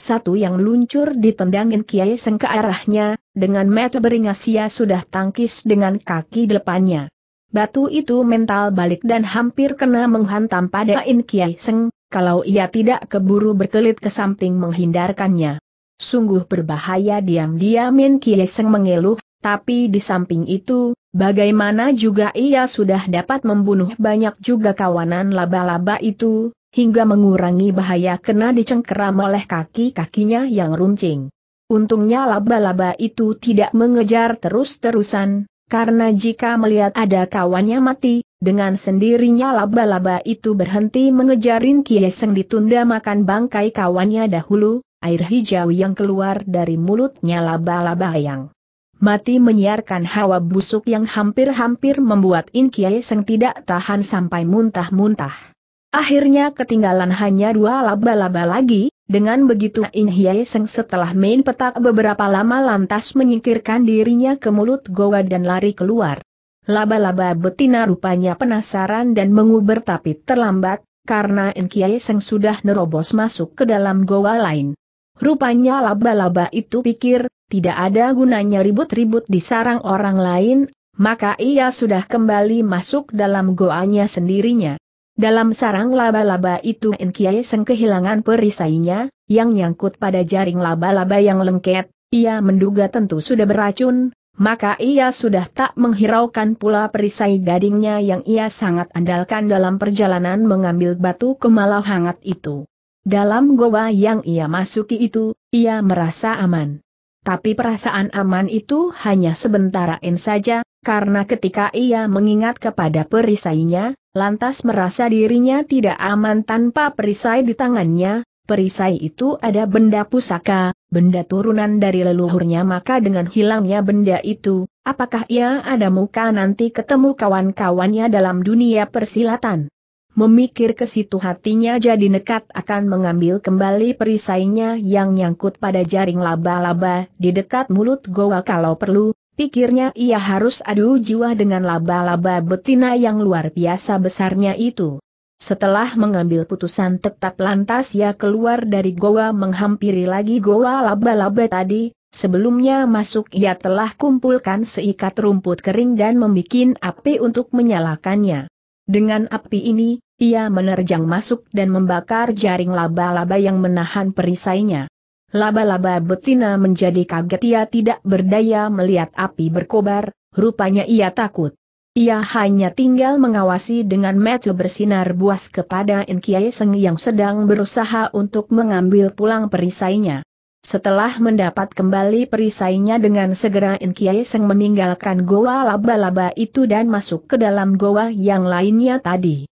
Satu yang luncur ditendangin Kiai Seng ke arahnya, dengan metu beringas ia sudah tangkis dengan kaki depannya. Batu itu mental balik dan hampir kena menghantam pada In Kiai Seng, kalau ia tidak keburu berkelit ke samping menghindarkannya. Sungguh berbahaya diam-diam In Kiai Seng mengeluh, tapi di samping itu, bagaimana juga ia sudah dapat membunuh banyak juga kawanan laba-laba itu, hingga mengurangi bahaya kena dicengkeram oleh kaki-kakinya yang runcing. Untungnya laba-laba itu tidak mengejar terus-terusan, karena jika melihat ada kawannya mati, dengan sendirinya laba-laba itu berhenti mengejarin Kieseng ditunda makan bangkai kawannya dahulu, air hijau yang keluar dari mulutnya laba-laba yang Mati menyiarkan hawa busuk yang hampir-hampir membuat In Kiai Seng tidak tahan sampai muntah-muntah. Akhirnya ketinggalan hanya dua laba-laba lagi, dengan begitu In Hiai Seng setelah main petak beberapa lama lantas menyingkirkan dirinya ke mulut goa dan lari keluar. Laba-laba betina rupanya penasaran dan menguber tapi terlambat, karena In Kiai Seng sudah nerobos masuk ke dalam goa lain. Rupanya laba-laba itu pikir, tidak ada gunanya ribut-ribut di sarang orang lain, maka ia sudah kembali masuk dalam goanya sendirinya. Dalam sarang laba-laba itu Enkiai Seng kehilangan perisainya, yang nyangkut pada jaring laba-laba yang lengket, ia menduga tentu sudah beracun, maka ia sudah tak menghiraukan pula perisai gadingnya yang ia sangat andalkan dalam perjalanan mengambil batu kemalau hangat itu. Dalam goa yang ia masuki itu, ia merasa aman. Tapi perasaan aman itu hanya sebentarain saja, karena ketika ia mengingat kepada perisainya, lantas merasa dirinya tidak aman tanpa perisai di tangannya, perisai itu ada benda pusaka, benda turunan dari leluhurnya maka dengan hilangnya benda itu, apakah ia ada muka nanti ketemu kawan-kawannya dalam dunia persilatan? Memikir ke situ hatinya jadi nekat akan mengambil kembali perisainya yang nyangkut pada jaring laba-laba di dekat mulut goa kalau perlu, pikirnya ia harus adu jiwa dengan laba-laba betina yang luar biasa besarnya itu. Setelah mengambil putusan tetap lantas ia keluar dari goa menghampiri lagi goa laba-laba tadi, sebelumnya masuk ia telah kumpulkan seikat rumput kering dan membuat api untuk menyalakannya. Dengan api ini, ia menerjang masuk dan membakar jaring laba-laba yang menahan perisainya. Laba-laba betina menjadi kaget ia tidak berdaya melihat api berkobar, rupanya ia takut. Ia hanya tinggal mengawasi dengan mata bersinar buas kepada Enkiai Seng yang sedang berusaha untuk mengambil pulang perisainya. Setelah mendapat kembali perisainya dengan segera Enkiai Seng meninggalkan goa laba-laba itu dan masuk ke dalam goa yang lainnya tadi.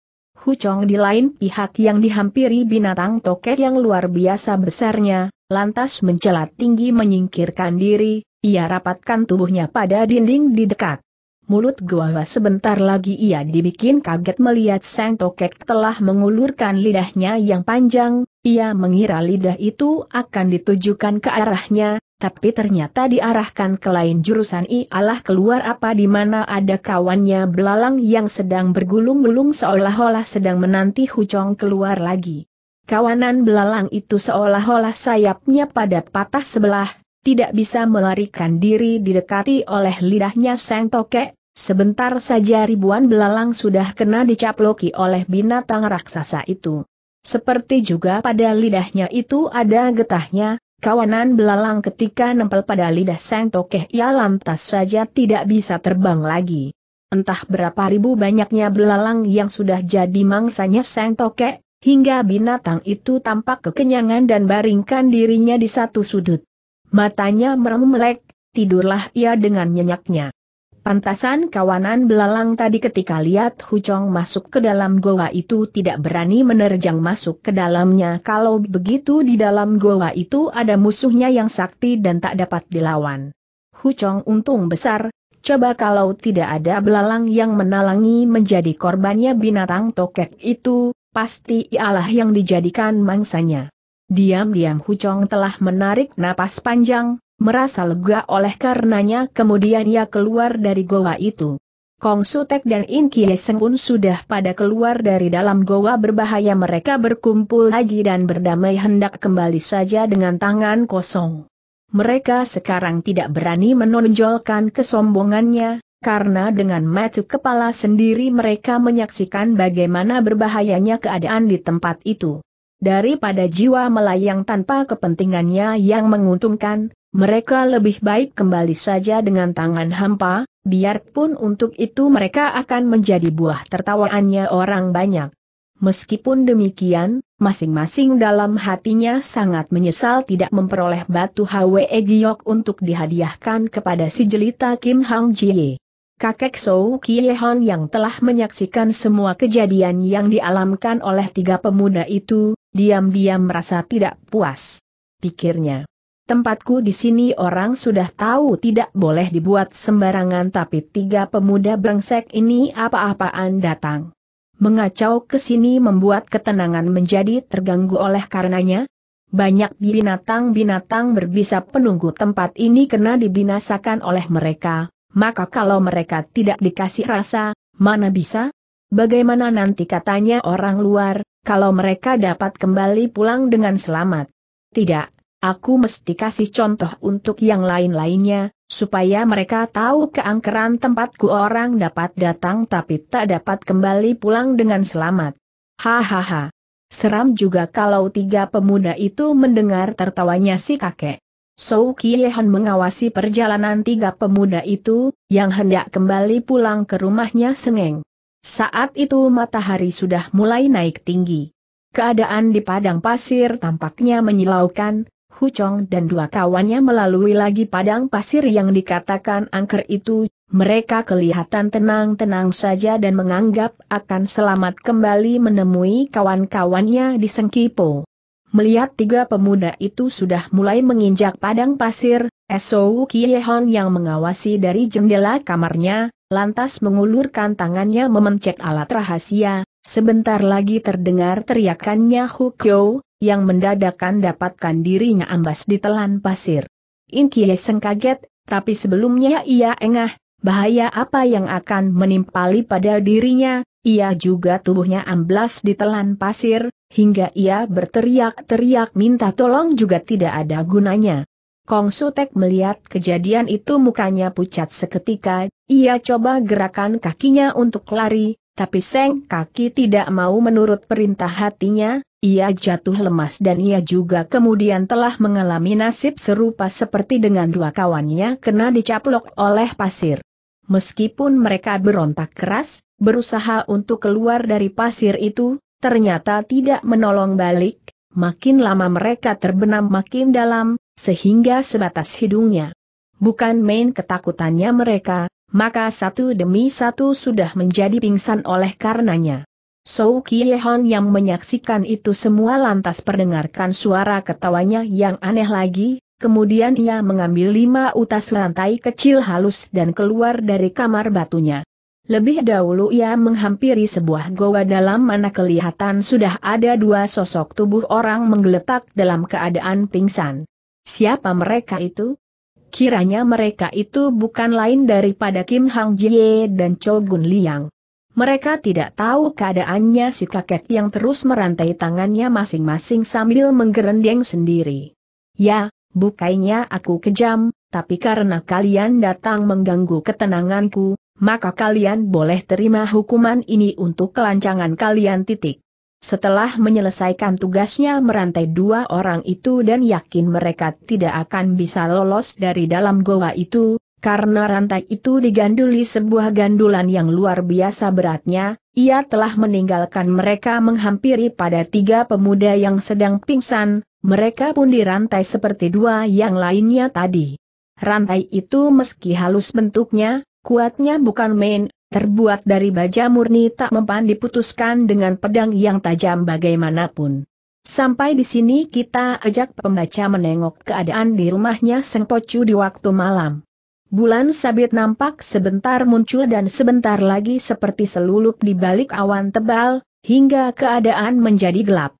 Hucong di lain pihak yang dihampiri binatang tokek yang luar biasa besarnya, lantas mencelat tinggi menyingkirkan diri, ia rapatkan tubuhnya pada dinding di dekat. Mulut gua sebentar lagi ia dibikin kaget melihat sang tokek telah mengulurkan lidahnya yang panjang, ia mengira lidah itu akan ditujukan ke arahnya, tapi ternyata diarahkan ke lain jurusan I ialah keluar apa di mana ada kawannya belalang yang sedang bergulung-gulung seolah-olah sedang menanti Hucong keluar lagi. Kawanan belalang itu seolah-olah sayapnya pada patah sebelah, tidak bisa melarikan diri didekati oleh lidahnya Seng Tokek, sebentar saja ribuan belalang sudah kena dicaploki oleh binatang raksasa itu. Seperti juga pada lidahnya itu ada getahnya, Kawanan belalang ketika nempel pada lidah sang tokeh ia lantas saja tidak bisa terbang lagi. Entah berapa ribu banyaknya belalang yang sudah jadi mangsanya sang tokek, hingga binatang itu tampak kekenyangan dan baringkan dirinya di satu sudut. Matanya melek, tidurlah ia dengan nyenyaknya. Pantasan kawanan belalang tadi ketika lihat Hucong masuk ke dalam goa itu tidak berani menerjang masuk ke dalamnya kalau begitu di dalam goa itu ada musuhnya yang sakti dan tak dapat dilawan. Hucong untung besar, coba kalau tidak ada belalang yang menalangi menjadi korbannya binatang tokek itu, pasti ialah yang dijadikan mangsanya. Diam-diam Hucong telah menarik napas panjang, Merasa lega oleh karenanya kemudian ia keluar dari goa itu. Kong Sutek dan In Kieseng pun sudah pada keluar dari dalam goa berbahaya mereka berkumpul lagi dan berdamai hendak kembali saja dengan tangan kosong. Mereka sekarang tidak berani menonjolkan kesombongannya, karena dengan mata kepala sendiri mereka menyaksikan bagaimana berbahayanya keadaan di tempat itu. Daripada jiwa melayang tanpa kepentingannya yang menguntungkan, mereka lebih baik kembali saja dengan tangan hampa, biarpun untuk itu mereka akan menjadi buah tertawaannya orang banyak. Meskipun demikian, masing-masing dalam hatinya sangat menyesal tidak memperoleh batu Hwe Giok untuk dihadiahkan kepada si jelita Kim Hang Jie. Kakek Sou Hon yang telah menyaksikan semua kejadian yang dialamkan oleh tiga pemuda itu, diam-diam merasa tidak puas. Pikirnya. Tempatku di sini orang sudah tahu tidak boleh dibuat sembarangan tapi tiga pemuda brengsek ini apa-apaan datang. Mengacau ke sini membuat ketenangan menjadi terganggu oleh karenanya. Banyak binatang-binatang berbisa penunggu tempat ini kena dibinasakan oleh mereka, maka kalau mereka tidak dikasih rasa, mana bisa? Bagaimana nanti katanya orang luar, kalau mereka dapat kembali pulang dengan selamat? Tidak, Aku mesti kasih contoh untuk yang lain-lainnya, supaya mereka tahu keangkeran tempatku orang dapat datang tapi tak dapat kembali pulang dengan selamat. Hahaha. Seram juga kalau tiga pemuda itu mendengar tertawanya si kakek. So Kiehan mengawasi perjalanan tiga pemuda itu, yang hendak kembali pulang ke rumahnya sengeng. Saat itu matahari sudah mulai naik tinggi. Keadaan di padang pasir tampaknya menyilaukan, Hu Chong dan dua kawannya melalui lagi padang pasir yang dikatakan angker itu, mereka kelihatan tenang-tenang saja dan menganggap akan selamat kembali menemui kawan-kawannya di Sengkipo. Melihat tiga pemuda itu sudah mulai menginjak padang pasir, Esou Kiehon yang mengawasi dari jendela kamarnya, lantas mengulurkan tangannya memencet alat rahasia, sebentar lagi terdengar teriakannya Hukyo, yang mendadakan dapatkan dirinya ambas ditelan pasir. Inkie Seng kaget, tapi sebelumnya ia engah, bahaya apa yang akan menimpali pada dirinya, ia juga tubuhnya amblas ditelan pasir, hingga ia berteriak-teriak minta tolong juga tidak ada gunanya. Kong Sutek melihat kejadian itu mukanya pucat seketika, ia coba gerakan kakinya untuk lari, tapi seng kaki tidak mau menurut perintah hatinya, ia jatuh lemas dan ia juga kemudian telah mengalami nasib serupa seperti dengan dua kawannya kena dicaplok oleh pasir. Meskipun mereka berontak keras, berusaha untuk keluar dari pasir itu, ternyata tidak menolong balik, makin lama mereka terbenam makin dalam, sehingga sebatas hidungnya. Bukan main ketakutannya mereka, maka satu demi satu sudah menjadi pingsan oleh karenanya. Sou Kiehon yang menyaksikan itu semua lantas perdengarkan suara ketawanya yang aneh lagi, kemudian ia mengambil lima utas rantai kecil halus dan keluar dari kamar batunya. Lebih dahulu ia menghampiri sebuah goa dalam mana kelihatan sudah ada dua sosok tubuh orang menggeletak dalam keadaan pingsan. Siapa mereka itu? Kiranya mereka itu bukan lain daripada Kim Hang Jie dan Cho Gun Liang. Mereka tidak tahu keadaannya si kakek yang terus merantai tangannya masing-masing sambil menggerendeng sendiri. Ya, bukainya aku kejam, tapi karena kalian datang mengganggu ketenanganku, maka kalian boleh terima hukuman ini untuk kelancangan kalian titik. Setelah menyelesaikan tugasnya merantai dua orang itu dan yakin mereka tidak akan bisa lolos dari dalam goa itu, karena rantai itu diganduli sebuah gandulan yang luar biasa beratnya, ia telah meninggalkan mereka menghampiri pada tiga pemuda yang sedang pingsan, mereka pun dirantai seperti dua yang lainnya tadi. Rantai itu meski halus bentuknya, kuatnya bukan main, terbuat dari baja murni tak mempan diputuskan dengan pedang yang tajam bagaimanapun. Sampai di sini kita ajak pembaca menengok keadaan di rumahnya Seng Pocu di waktu malam. Bulan sabit nampak sebentar muncul dan sebentar lagi seperti selulup di balik awan tebal, hingga keadaan menjadi gelap.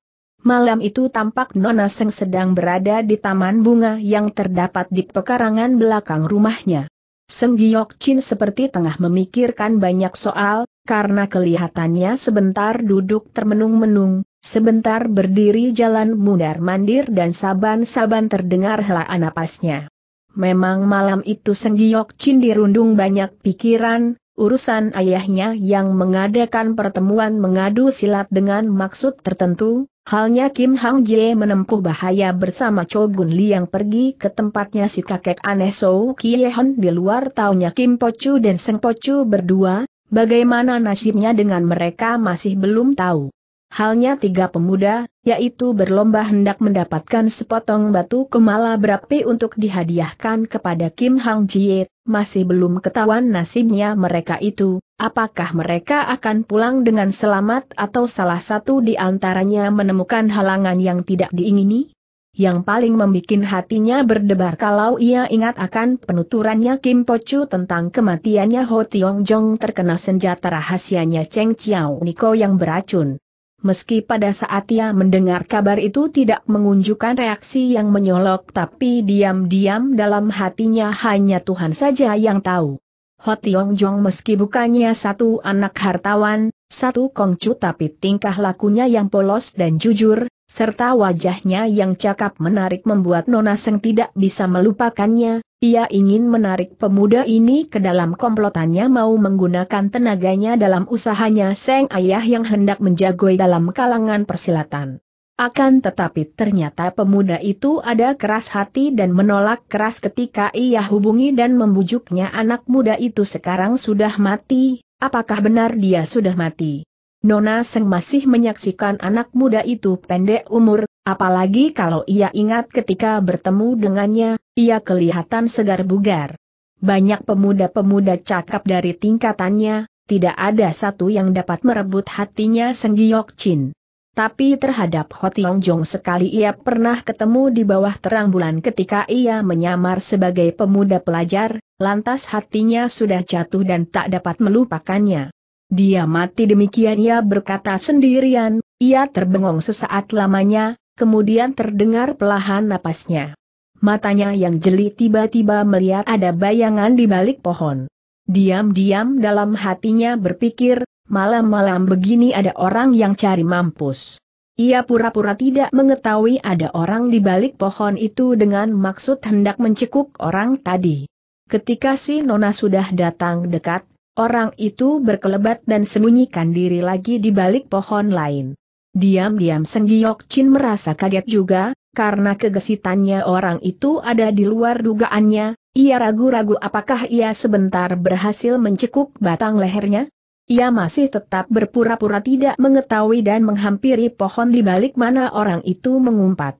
Malam itu tampak Nona Seng sedang berada di taman bunga yang terdapat di pekarangan belakang rumahnya. Seng Giok Chin seperti tengah memikirkan banyak soal, karena kelihatannya sebentar duduk termenung-menung, sebentar berdiri jalan mundar-mandir dan saban-saban terdengar helaan napasnya. Memang malam itu Seng Giok Chin dirundung banyak pikiran, urusan ayahnya yang mengadakan pertemuan mengadu silat dengan maksud tertentu, halnya Kim Hang Jie menempuh bahaya bersama Cho Gun Li yang pergi ke tempatnya si kakek aneh Sou Hon di luar taunya Kim Po Chu dan Seng Chu berdua, bagaimana nasibnya dengan mereka masih belum tahu. Halnya tiga pemuda, yaitu berlomba hendak mendapatkan sepotong batu kemala berapi untuk dihadiahkan kepada Kim Hang Jie, masih belum ketahuan nasibnya mereka itu, apakah mereka akan pulang dengan selamat atau salah satu di antaranya menemukan halangan yang tidak diingini? Yang paling membuat hatinya berdebar kalau ia ingat akan penuturannya Kim Pochu tentang kematiannya Ho Tiong Jong terkena senjata rahasianya Cheng Chiao Niko yang beracun. Meski pada saat ia mendengar kabar itu tidak mengunjukkan reaksi yang menyolok tapi diam-diam dalam hatinya hanya Tuhan saja yang tahu. Hotiong Jong meski bukannya satu anak hartawan, satu kongcu tapi tingkah lakunya yang polos dan jujur, serta wajahnya yang cakap menarik membuat Nona Seng tidak bisa melupakannya, ia ingin menarik pemuda ini ke dalam komplotannya mau menggunakan tenaganya dalam usahanya Seng Ayah yang hendak menjagoi dalam kalangan persilatan. Akan tetapi ternyata pemuda itu ada keras hati dan menolak keras ketika ia hubungi dan membujuknya anak muda itu sekarang sudah mati, apakah benar dia sudah mati? Nona Seng masih menyaksikan anak muda itu pendek umur, Apalagi kalau ia ingat ketika bertemu dengannya, ia kelihatan segar bugar. Banyak pemuda-pemuda cakap dari tingkatannya, tidak ada satu yang dapat merebut hatinya Seng Giok Chin. Tapi terhadap Ho Tiong Jong sekali ia pernah ketemu di bawah terang bulan ketika ia menyamar sebagai pemuda pelajar, lantas hatinya sudah jatuh dan tak dapat melupakannya. Dia mati demikian ia berkata sendirian, ia terbengong sesaat lamanya, kemudian terdengar pelahan napasnya. Matanya yang jeli tiba-tiba melihat ada bayangan di balik pohon. Diam-diam dalam hatinya berpikir, malam-malam begini ada orang yang cari mampus. Ia pura-pura tidak mengetahui ada orang di balik pohon itu dengan maksud hendak mencekuk orang tadi. Ketika si Nona sudah datang dekat, orang itu berkelebat dan sembunyikan diri lagi di balik pohon lain. Diam-diam Seng Giok Chin merasa kaget juga, karena kegesitannya orang itu ada di luar dugaannya, ia ragu-ragu apakah ia sebentar berhasil mencekuk batang lehernya? Ia masih tetap berpura-pura tidak mengetahui dan menghampiri pohon di balik mana orang itu mengumpat.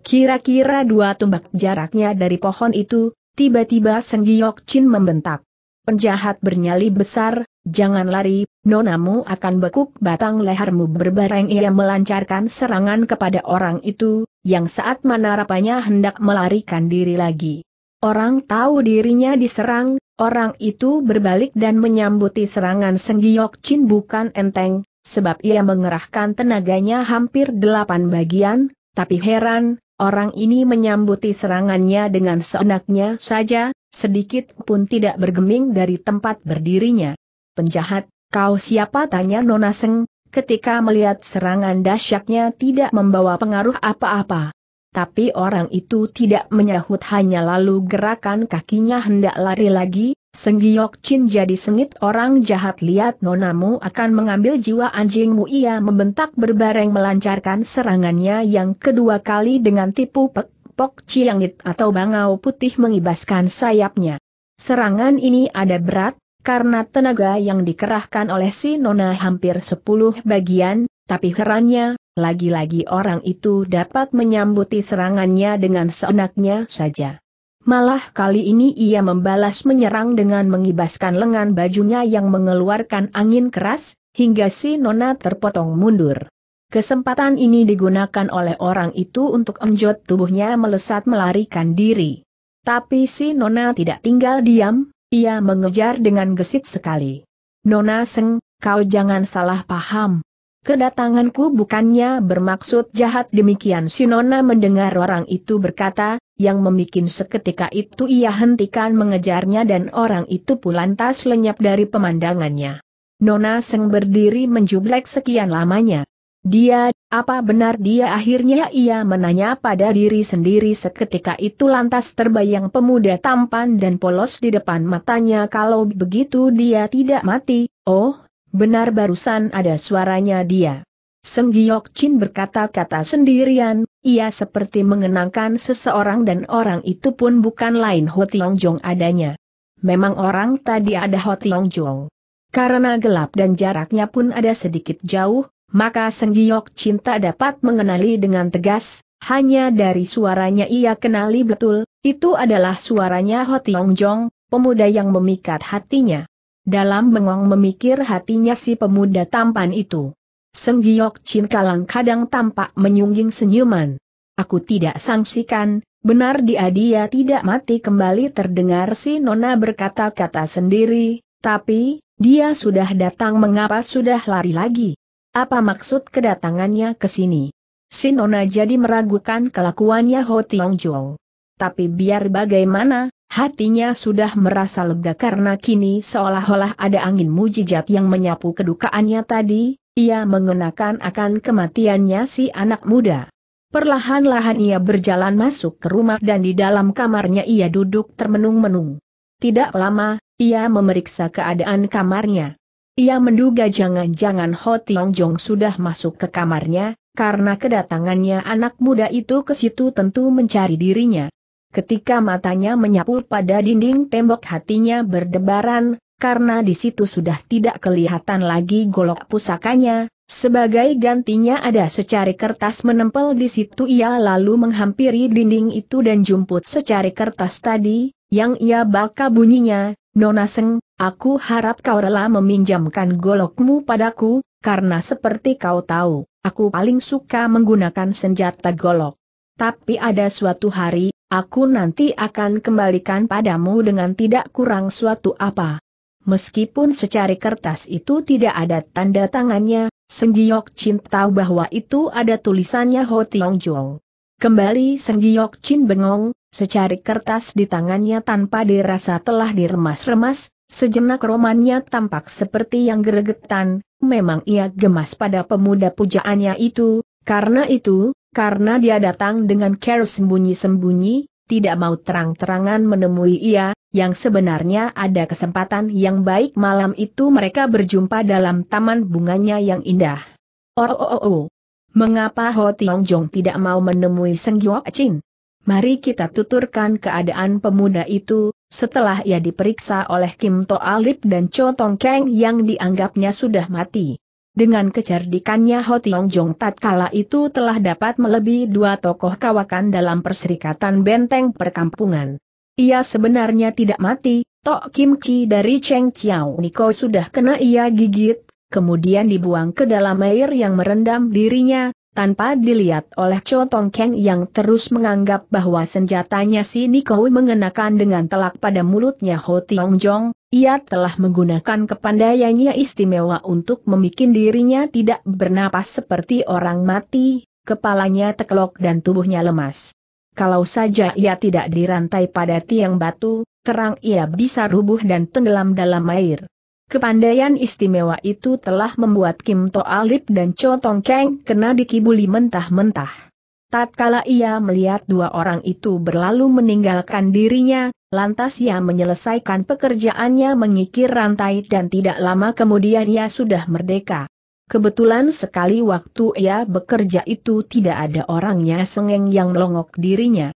Kira-kira dua tumbak jaraknya dari pohon itu, tiba-tiba Seng Giok Chin membentak. Penjahat bernyali besar, jangan lari, nonamu akan bekuk batang lehermu berbareng ia melancarkan serangan kepada orang itu, yang saat mana rapanya hendak melarikan diri lagi. Orang tahu dirinya diserang, orang itu berbalik dan menyambuti serangan Senggiok Chin bukan enteng, sebab ia mengerahkan tenaganya hampir delapan bagian, tapi heran, orang ini menyambuti serangannya dengan seenaknya saja, sedikit pun tidak bergeming dari tempat berdirinya. Penjahat, Kau siapa tanya Nona Seng, ketika melihat serangan dahsyatnya tidak membawa pengaruh apa-apa. Tapi orang itu tidak menyahut hanya lalu gerakan kakinya hendak lari lagi, Senggiok Chin jadi sengit orang jahat lihat nonamu akan mengambil jiwa anjingmu ia membentak berbareng melancarkan serangannya yang kedua kali dengan tipu pek, pok ciangit atau bangau putih mengibaskan sayapnya. Serangan ini ada berat, karena tenaga yang dikerahkan oleh si Nona hampir sepuluh bagian, tapi herannya, lagi-lagi orang itu dapat menyambuti serangannya dengan seenaknya saja. Malah kali ini ia membalas menyerang dengan mengibaskan lengan bajunya yang mengeluarkan angin keras, hingga si Nona terpotong mundur. Kesempatan ini digunakan oleh orang itu untuk enjot tubuhnya melesat melarikan diri. Tapi si Nona tidak tinggal diam, ia mengejar dengan gesit sekali. Nona Seng, kau jangan salah paham. Kedatanganku bukannya bermaksud jahat demikian si Nona mendengar orang itu berkata, yang memikin seketika itu ia hentikan mengejarnya dan orang itu pun lantas lenyap dari pemandangannya. Nona Seng berdiri menjublek sekian lamanya. Dia, apa benar dia akhirnya ia menanya pada diri sendiri seketika itu lantas terbayang pemuda tampan dan polos di depan matanya kalau begitu dia tidak mati, oh, benar barusan ada suaranya dia. Seng Giok Chin berkata-kata sendirian, ia seperti mengenangkan seseorang dan orang itu pun bukan lain Ho Tiong Jong adanya. Memang orang tadi ada Ho Tiong Jong. Karena gelap dan jaraknya pun ada sedikit jauh, maka Senggiok Cinta dapat mengenali dengan tegas, hanya dari suaranya ia kenali betul, itu adalah suaranya Ho Tiong Jong, pemuda yang memikat hatinya. Dalam bengong memikir hatinya si pemuda tampan itu. Senggiok Cinta kalang kadang tampak menyungging senyuman. Aku tidak sangsikan, benar dia dia tidak mati kembali terdengar si Nona berkata-kata sendiri, tapi, dia sudah datang mengapa sudah lari lagi. Apa maksud kedatangannya ke sini? Sinona jadi meragukan kelakuannya Ho Tiong Jong. Tapi biar bagaimana, hatinya sudah merasa lega karena kini seolah-olah ada angin mujijat yang menyapu kedukaannya tadi, ia mengenakan akan kematiannya si anak muda. Perlahan-lahan ia berjalan masuk ke rumah dan di dalam kamarnya ia duduk termenung-menung. Tidak lama, ia memeriksa keadaan kamarnya. Ia menduga jangan-jangan Ho Tiong Jong sudah masuk ke kamarnya, karena kedatangannya anak muda itu ke situ tentu mencari dirinya. Ketika matanya menyapu pada dinding tembok hatinya berdebaran, karena di situ sudah tidak kelihatan lagi golok pusakanya, sebagai gantinya ada secari kertas menempel di situ ia lalu menghampiri dinding itu dan jumput secari kertas tadi, yang ia baca bunyinya, Nona Seng, aku harap kau rela meminjamkan golokmu padaku, karena seperti kau tahu, aku paling suka menggunakan senjata golok. Tapi ada suatu hari, aku nanti akan kembalikan padamu dengan tidak kurang suatu apa. Meskipun secari kertas itu tidak ada tanda tangannya, Senggiok Chin tahu bahwa itu ada tulisannya Ho Tiong Jong. Kembali Senggiok Chin bengong, secari kertas di tangannya tanpa dirasa telah diremas-remas, sejenak romannya tampak seperti yang geregetan, memang ia gemas pada pemuda pujaannya itu, karena itu, karena dia datang dengan care sembunyi-sembunyi, tidak mau terang-terangan menemui ia, yang sebenarnya ada kesempatan yang baik malam itu mereka berjumpa dalam taman bunganya yang indah. Oh, oh, oh, oh. Mengapa Ho Tiong Jong tidak mau menemui Seng Yok Chin? Mari kita tuturkan keadaan pemuda itu, setelah ia diperiksa oleh Kim To Alip dan Cho Tong Keng yang dianggapnya sudah mati. Dengan kecerdikannya Ho Tiong Jong tatkala itu telah dapat melebihi dua tokoh kawakan dalam perserikatan benteng perkampungan. Ia sebenarnya tidak mati, Tok Kim Chi dari Cheng Chiao Niko sudah kena ia gigit, kemudian dibuang ke dalam air yang merendam dirinya, tanpa dilihat oleh Cho Tong Keng yang terus menganggap bahwa senjatanya si Nikowi mengenakan dengan telak pada mulutnya Ho Tiong Jong, ia telah menggunakan kepandaiannya istimewa untuk membuat dirinya tidak bernapas seperti orang mati, kepalanya tekelok dan tubuhnya lemas. Kalau saja ia tidak dirantai pada tiang batu, terang ia bisa rubuh dan tenggelam dalam air. Kepandaian istimewa itu telah membuat Kim To Alip dan Cho Tong Keng kena dikibuli mentah-mentah. Tatkala ia melihat dua orang itu berlalu meninggalkan dirinya, lantas ia menyelesaikan pekerjaannya mengikir rantai dan tidak lama kemudian ia sudah merdeka. Kebetulan sekali waktu ia bekerja itu tidak ada orangnya sengeng yang melongok dirinya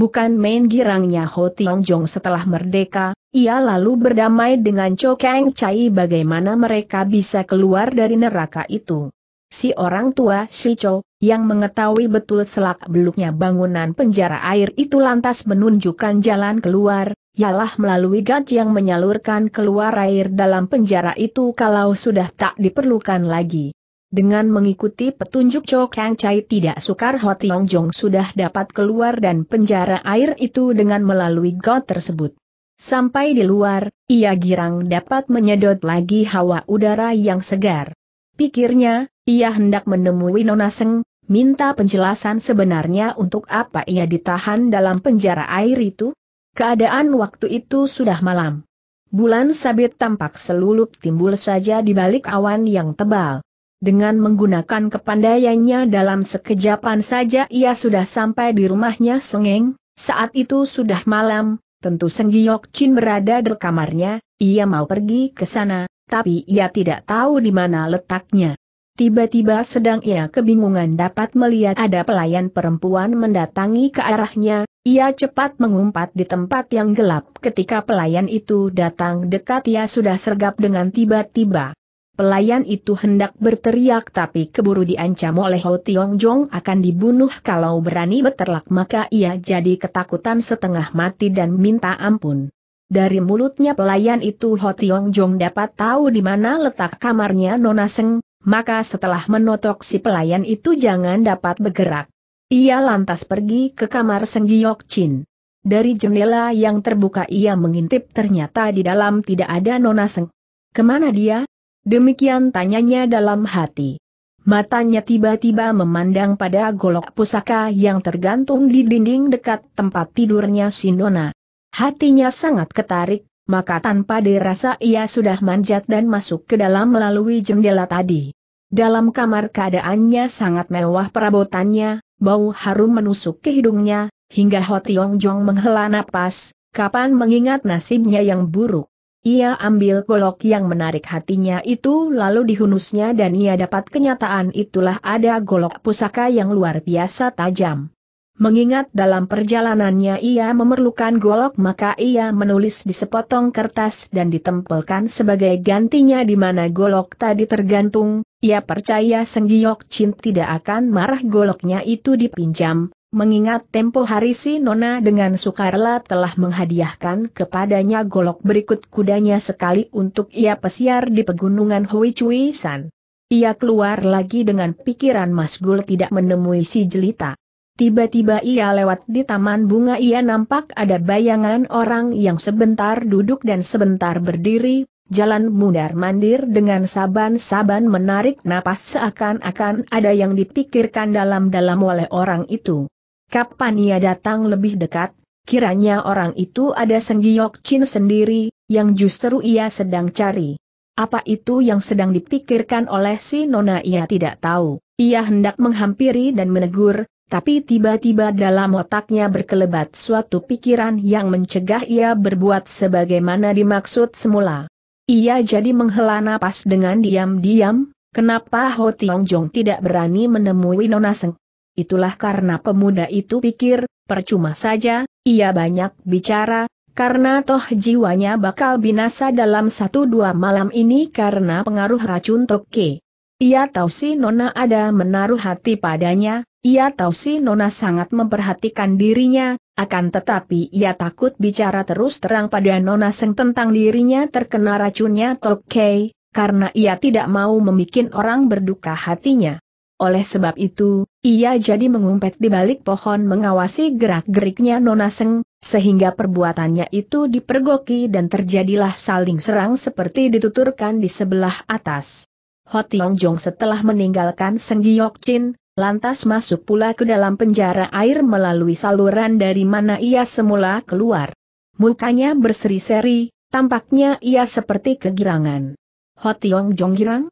bukan main girangnya Ho Tiong Jong setelah merdeka, ia lalu berdamai dengan Cho Kang Chai bagaimana mereka bisa keluar dari neraka itu. Si orang tua Si Cho, yang mengetahui betul selak beluknya bangunan penjara air itu lantas menunjukkan jalan keluar, ialah melalui gat yang menyalurkan keluar air dalam penjara itu kalau sudah tak diperlukan lagi. Dengan mengikuti petunjuk Cho Kang Chai tidak sukar Ho Tiong Jong sudah dapat keluar dan penjara air itu dengan melalui got tersebut. Sampai di luar, ia girang dapat menyedot lagi hawa udara yang segar. Pikirnya, ia hendak menemui Nona Seng, minta penjelasan sebenarnya untuk apa ia ditahan dalam penjara air itu. Keadaan waktu itu sudah malam. Bulan sabit tampak selulup timbul saja di balik awan yang tebal. Dengan menggunakan kepandaiannya dalam sekejapan saja ia sudah sampai di rumahnya Sengeng, saat itu sudah malam, tentu Senggiyok Chin berada di kamarnya, ia mau pergi ke sana, tapi ia tidak tahu di mana letaknya. Tiba-tiba sedang ia kebingungan dapat melihat ada pelayan perempuan mendatangi ke arahnya, ia cepat mengumpat di tempat yang gelap ketika pelayan itu datang dekat ia sudah sergap dengan tiba-tiba. Pelayan itu hendak berteriak tapi keburu diancam oleh Ho Tiong Jong akan dibunuh kalau berani beterlak maka ia jadi ketakutan setengah mati dan minta ampun. Dari mulutnya pelayan itu Ho Tiong Jong dapat tahu di mana letak kamarnya Nona Seng, maka setelah menotok si pelayan itu jangan dapat bergerak. Ia lantas pergi ke kamar Seng Giok Chin. Dari jendela yang terbuka ia mengintip ternyata di dalam tidak ada Nona Seng. Kemana dia? Demikian tanyanya dalam hati. Matanya tiba-tiba memandang pada golok pusaka yang tergantung di dinding dekat tempat tidurnya Sindona. Hatinya sangat ketarik, maka tanpa dirasa ia sudah manjat dan masuk ke dalam melalui jendela tadi. Dalam kamar keadaannya sangat mewah perabotannya, bau harum menusuk ke hidungnya, hingga Ho Tiong Jong menghela napas, kapan mengingat nasibnya yang buruk. Ia ambil golok yang menarik hatinya itu lalu dihunusnya dan ia dapat kenyataan itulah ada golok pusaka yang luar biasa tajam. Mengingat dalam perjalanannya ia memerlukan golok maka ia menulis di sepotong kertas dan ditempelkan sebagai gantinya di mana golok tadi tergantung, ia percaya Senggiok Chin tidak akan marah goloknya itu dipinjam, mengingat tempo hari si Nona dengan sukarela telah menghadiahkan kepadanya golok berikut kudanya sekali untuk ia pesiar di pegunungan Hui Cui San. Ia keluar lagi dengan pikiran Masgul tidak menemui si jelita. Tiba-tiba ia lewat di taman bunga ia nampak ada bayangan orang yang sebentar duduk dan sebentar berdiri, jalan mundar-mandir dengan saban-saban menarik napas seakan-akan ada yang dipikirkan dalam-dalam oleh orang itu. Kapan ia datang lebih dekat, kiranya orang itu ada Senggiok Chin sendiri, yang justru ia sedang cari. Apa itu yang sedang dipikirkan oleh si Nona ia tidak tahu. Ia hendak menghampiri dan menegur, tapi tiba-tiba dalam otaknya berkelebat suatu pikiran yang mencegah ia berbuat sebagaimana dimaksud semula. Ia jadi menghela napas dengan diam-diam, kenapa Ho Tiong Jong tidak berani menemui Nona Seng. Itulah karena pemuda itu pikir, percuma saja, ia banyak bicara, karena toh jiwanya bakal binasa dalam satu dua malam ini karena pengaruh racun toke. Ia tahu si Nona ada menaruh hati padanya, ia tahu si Nona sangat memperhatikan dirinya, akan tetapi ia takut bicara terus terang pada Nona Seng tentang dirinya terkena racunnya Tokkei, karena ia tidak mau membuat orang berduka hatinya. Oleh sebab itu, ia jadi mengumpet di balik pohon mengawasi gerak-geriknya Nonaseng, sehingga perbuatannya itu dipergoki dan terjadilah saling serang seperti dituturkan di sebelah atas. Ho Tiong Jong setelah meninggalkan Seng Giok Chin, lantas masuk pula ke dalam penjara air melalui saluran dari mana ia semula keluar. Mukanya berseri-seri, tampaknya ia seperti kegirangan. Ho Tiong Jong girang?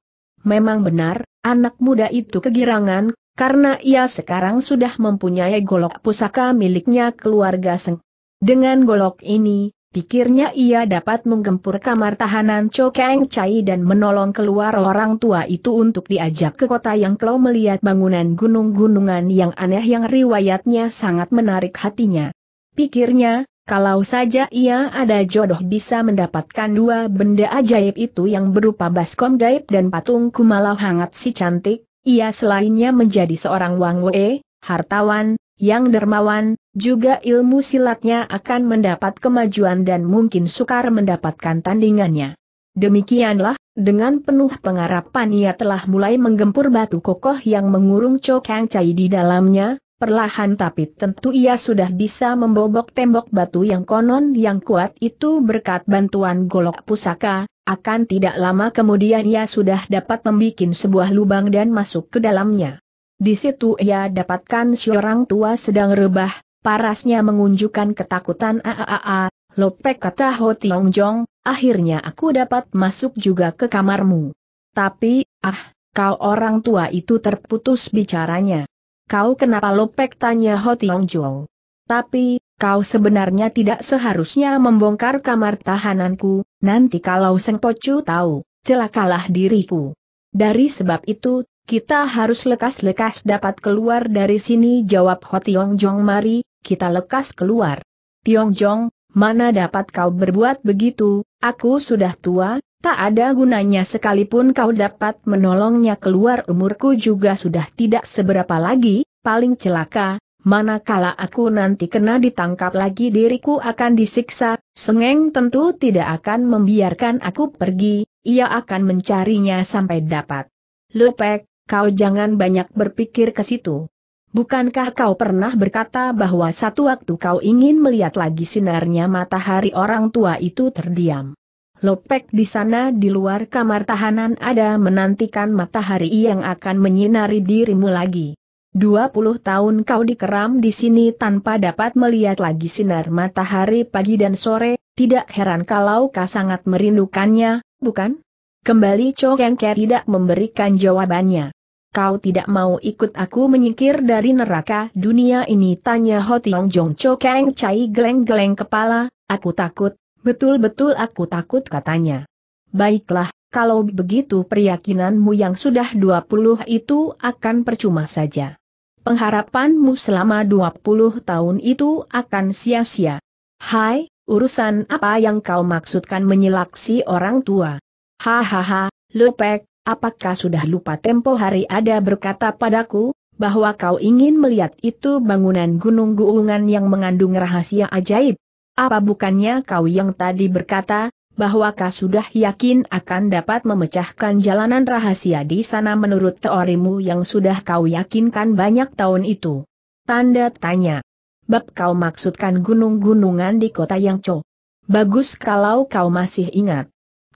Memang benar, anak muda itu kegirangan, karena ia sekarang sudah mempunyai golok pusaka miliknya keluarga Seng. Dengan golok ini, pikirnya ia dapat menggempur kamar tahanan Cho Kang Chai dan menolong keluar orang tua itu untuk diajak ke kota yang kau melihat bangunan gunung-gunungan yang aneh yang riwayatnya sangat menarik hatinya. Pikirnya, kalau saja ia ada jodoh bisa mendapatkan dua benda ajaib itu yang berupa baskom gaib dan patung kumala hangat si cantik, ia selainnya menjadi seorang Wang Wei, hartawan, yang dermawan, juga ilmu silatnya akan mendapat kemajuan dan mungkin sukar mendapatkan tandingannya. Demikianlah, dengan penuh pengharapan ia telah mulai menggempur batu kokoh yang mengurung cokang cai Chai di dalamnya, Perlahan tapi tentu ia sudah bisa membobok tembok batu yang konon yang kuat itu berkat bantuan golok pusaka, akan tidak lama kemudian ia sudah dapat membuat sebuah lubang dan masuk ke dalamnya. Di situ ia dapatkan seorang tua sedang rebah, parasnya mengunjukkan ketakutan aaa, lopek kata Ho Tiong Jong, akhirnya aku dapat masuk juga ke kamarmu. Tapi, ah, kau orang tua itu terputus bicaranya kau kenapa lopek tanya Ho Tiong Jong. Tapi, kau sebenarnya tidak seharusnya membongkar kamar tahananku, nanti kalau Seng Pocu tahu, celakalah diriku. Dari sebab itu, kita harus lekas-lekas dapat keluar dari sini jawab Ho Tiong Jong mari, kita lekas keluar. Tiong Jong, mana dapat kau berbuat begitu, aku sudah tua, Tak ada gunanya sekalipun kau dapat menolongnya keluar umurku juga sudah tidak seberapa lagi, paling celaka, manakala aku nanti kena ditangkap lagi diriku akan disiksa, Sengeng tentu tidak akan membiarkan aku pergi, ia akan mencarinya sampai dapat. Lepek, kau jangan banyak berpikir ke situ. Bukankah kau pernah berkata bahwa satu waktu kau ingin melihat lagi sinarnya matahari orang tua itu terdiam? Lopek di sana di luar kamar tahanan ada menantikan matahari yang akan menyinari dirimu lagi. 20 tahun kau dikeram di sini tanpa dapat melihat lagi sinar matahari pagi dan sore, tidak heran kalau kau sangat merindukannya, bukan? Kembali Cho Keng tidak memberikan jawabannya. Kau tidak mau ikut aku menyingkir dari neraka dunia ini tanya Ho Jong Cho Keng Chai geleng-geleng kepala, aku takut, Betul-betul aku takut katanya. Baiklah, kalau begitu peryakinanmu yang sudah 20 itu akan percuma saja. Pengharapanmu selama 20 tahun itu akan sia-sia. Hai, urusan apa yang kau maksudkan menyelaksi orang tua? Hahaha, Lupek, apakah sudah lupa tempo hari ada berkata padaku, bahwa kau ingin melihat itu bangunan gunung guungan yang mengandung rahasia ajaib? Apa bukannya kau yang tadi berkata, bahwa kau sudah yakin akan dapat memecahkan jalanan rahasia di sana menurut teorimu yang sudah kau yakinkan banyak tahun itu? Tanda tanya. Bab kau maksudkan gunung-gunungan di kota yang co. Bagus kalau kau masih ingat.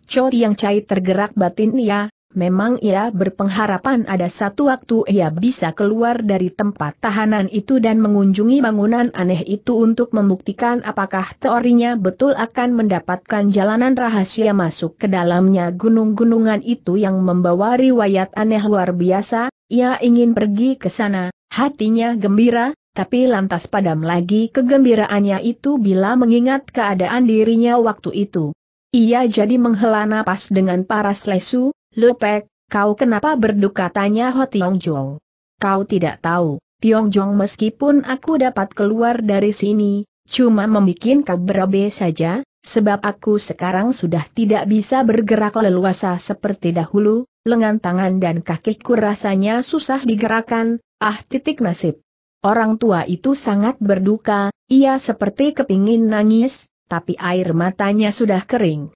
Cho Tiang Cai tergerak batin ya. Memang ia berpengharapan ada satu waktu ia bisa keluar dari tempat tahanan itu dan mengunjungi bangunan aneh itu untuk membuktikan apakah teorinya betul akan mendapatkan jalanan rahasia masuk ke dalamnya gunung-gunungan itu yang membawa riwayat aneh luar biasa, ia ingin pergi ke sana, hatinya gembira, tapi lantas padam lagi kegembiraannya itu bila mengingat keadaan dirinya waktu itu. Ia jadi menghela napas dengan paras lesu, Lupek, kau kenapa berduka tanya Ho Tiong Jong. Kau tidak tahu, Tiong Jong meskipun aku dapat keluar dari sini, cuma membuat kau berabe saja, sebab aku sekarang sudah tidak bisa bergerak leluasa seperti dahulu, lengan tangan dan kakiku rasanya susah digerakkan, ah titik nasib. Orang tua itu sangat berduka, ia seperti kepingin nangis, tapi air matanya sudah kering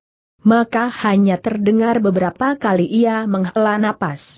maka hanya terdengar beberapa kali ia menghela napas.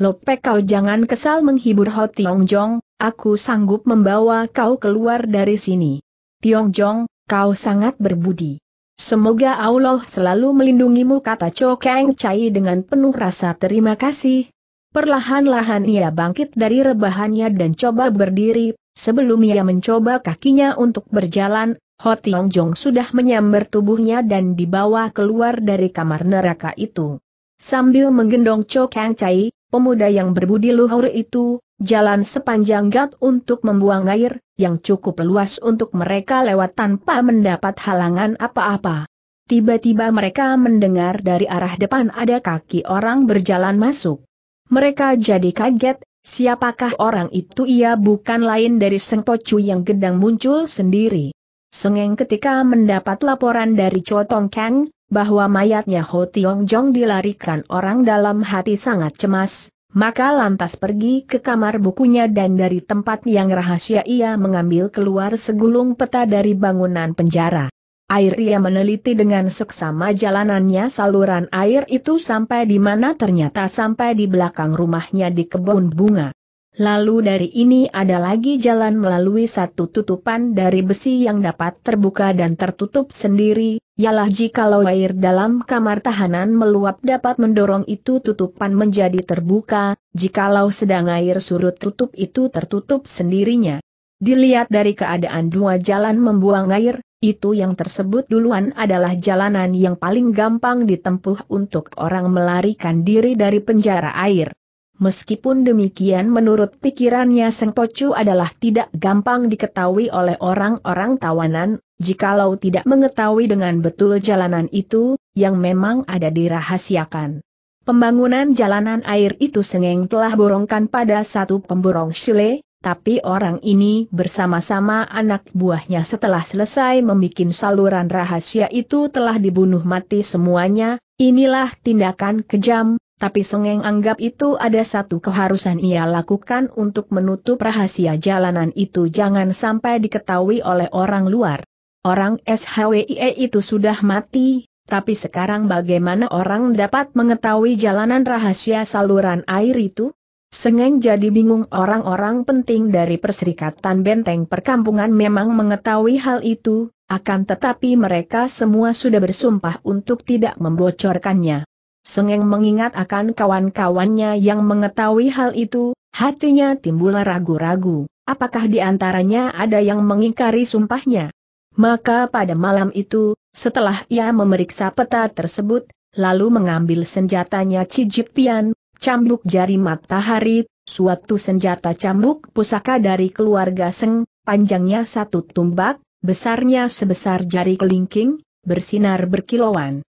Lope kau jangan kesal menghibur Ho Tiong aku sanggup membawa kau keluar dari sini. Tiong Jong, kau sangat berbudi. Semoga Allah selalu melindungimu kata Cho Kang Chai dengan penuh rasa terima kasih. Perlahan-lahan ia bangkit dari rebahannya dan coba berdiri, sebelum ia mencoba kakinya untuk berjalan, Ho Tiong Jong sudah menyambar tubuhnya dan dibawa keluar dari kamar neraka itu. Sambil menggendong Cho Kang Chai, pemuda yang berbudi luhur itu, jalan sepanjang gat untuk membuang air, yang cukup luas untuk mereka lewat tanpa mendapat halangan apa-apa. Tiba-tiba mereka mendengar dari arah depan ada kaki orang berjalan masuk. Mereka jadi kaget, siapakah orang itu ia bukan lain dari Pocu yang gedang muncul sendiri. Sengeng ketika mendapat laporan dari Chotong Kang, bahwa mayatnya Ho Tiong Jong dilarikan orang dalam hati sangat cemas, maka lantas pergi ke kamar bukunya dan dari tempat yang rahasia ia mengambil keluar segulung peta dari bangunan penjara. Air ia meneliti dengan seksama jalanannya saluran air itu sampai di mana ternyata sampai di belakang rumahnya di kebun bunga. Lalu dari ini ada lagi jalan melalui satu tutupan dari besi yang dapat terbuka dan tertutup sendiri, ialah jikalau air dalam kamar tahanan meluap dapat mendorong itu tutupan menjadi terbuka, jikalau sedang air surut tutup itu tertutup sendirinya. Dilihat dari keadaan dua jalan membuang air, itu yang tersebut duluan adalah jalanan yang paling gampang ditempuh untuk orang melarikan diri dari penjara air. Meskipun demikian menurut pikirannya Seng Pocu adalah tidak gampang diketahui oleh orang-orang tawanan, jikalau tidak mengetahui dengan betul jalanan itu, yang memang ada dirahasiakan. Pembangunan jalanan air itu Sengeng telah borongkan pada satu pemborong Sile, tapi orang ini bersama-sama anak buahnya setelah selesai membuat saluran rahasia itu telah dibunuh mati semuanya, inilah tindakan kejam, tapi Sengeng anggap itu ada satu keharusan ia lakukan untuk menutup rahasia jalanan itu jangan sampai diketahui oleh orang luar. Orang SHWIE itu sudah mati, tapi sekarang bagaimana orang dapat mengetahui jalanan rahasia saluran air itu? Sengeng jadi bingung orang-orang penting dari Perserikatan Benteng Perkampungan memang mengetahui hal itu, akan tetapi mereka semua sudah bersumpah untuk tidak membocorkannya. Sengeng mengingat akan kawan-kawannya yang mengetahui hal itu, hatinya timbul ragu-ragu, apakah di antaranya ada yang mengingkari sumpahnya. Maka pada malam itu, setelah ia memeriksa peta tersebut, lalu mengambil senjatanya cijipian, cambuk jari matahari, suatu senjata cambuk pusaka dari keluarga Seng, panjangnya satu tumbak, besarnya sebesar jari kelingking, bersinar berkilauan.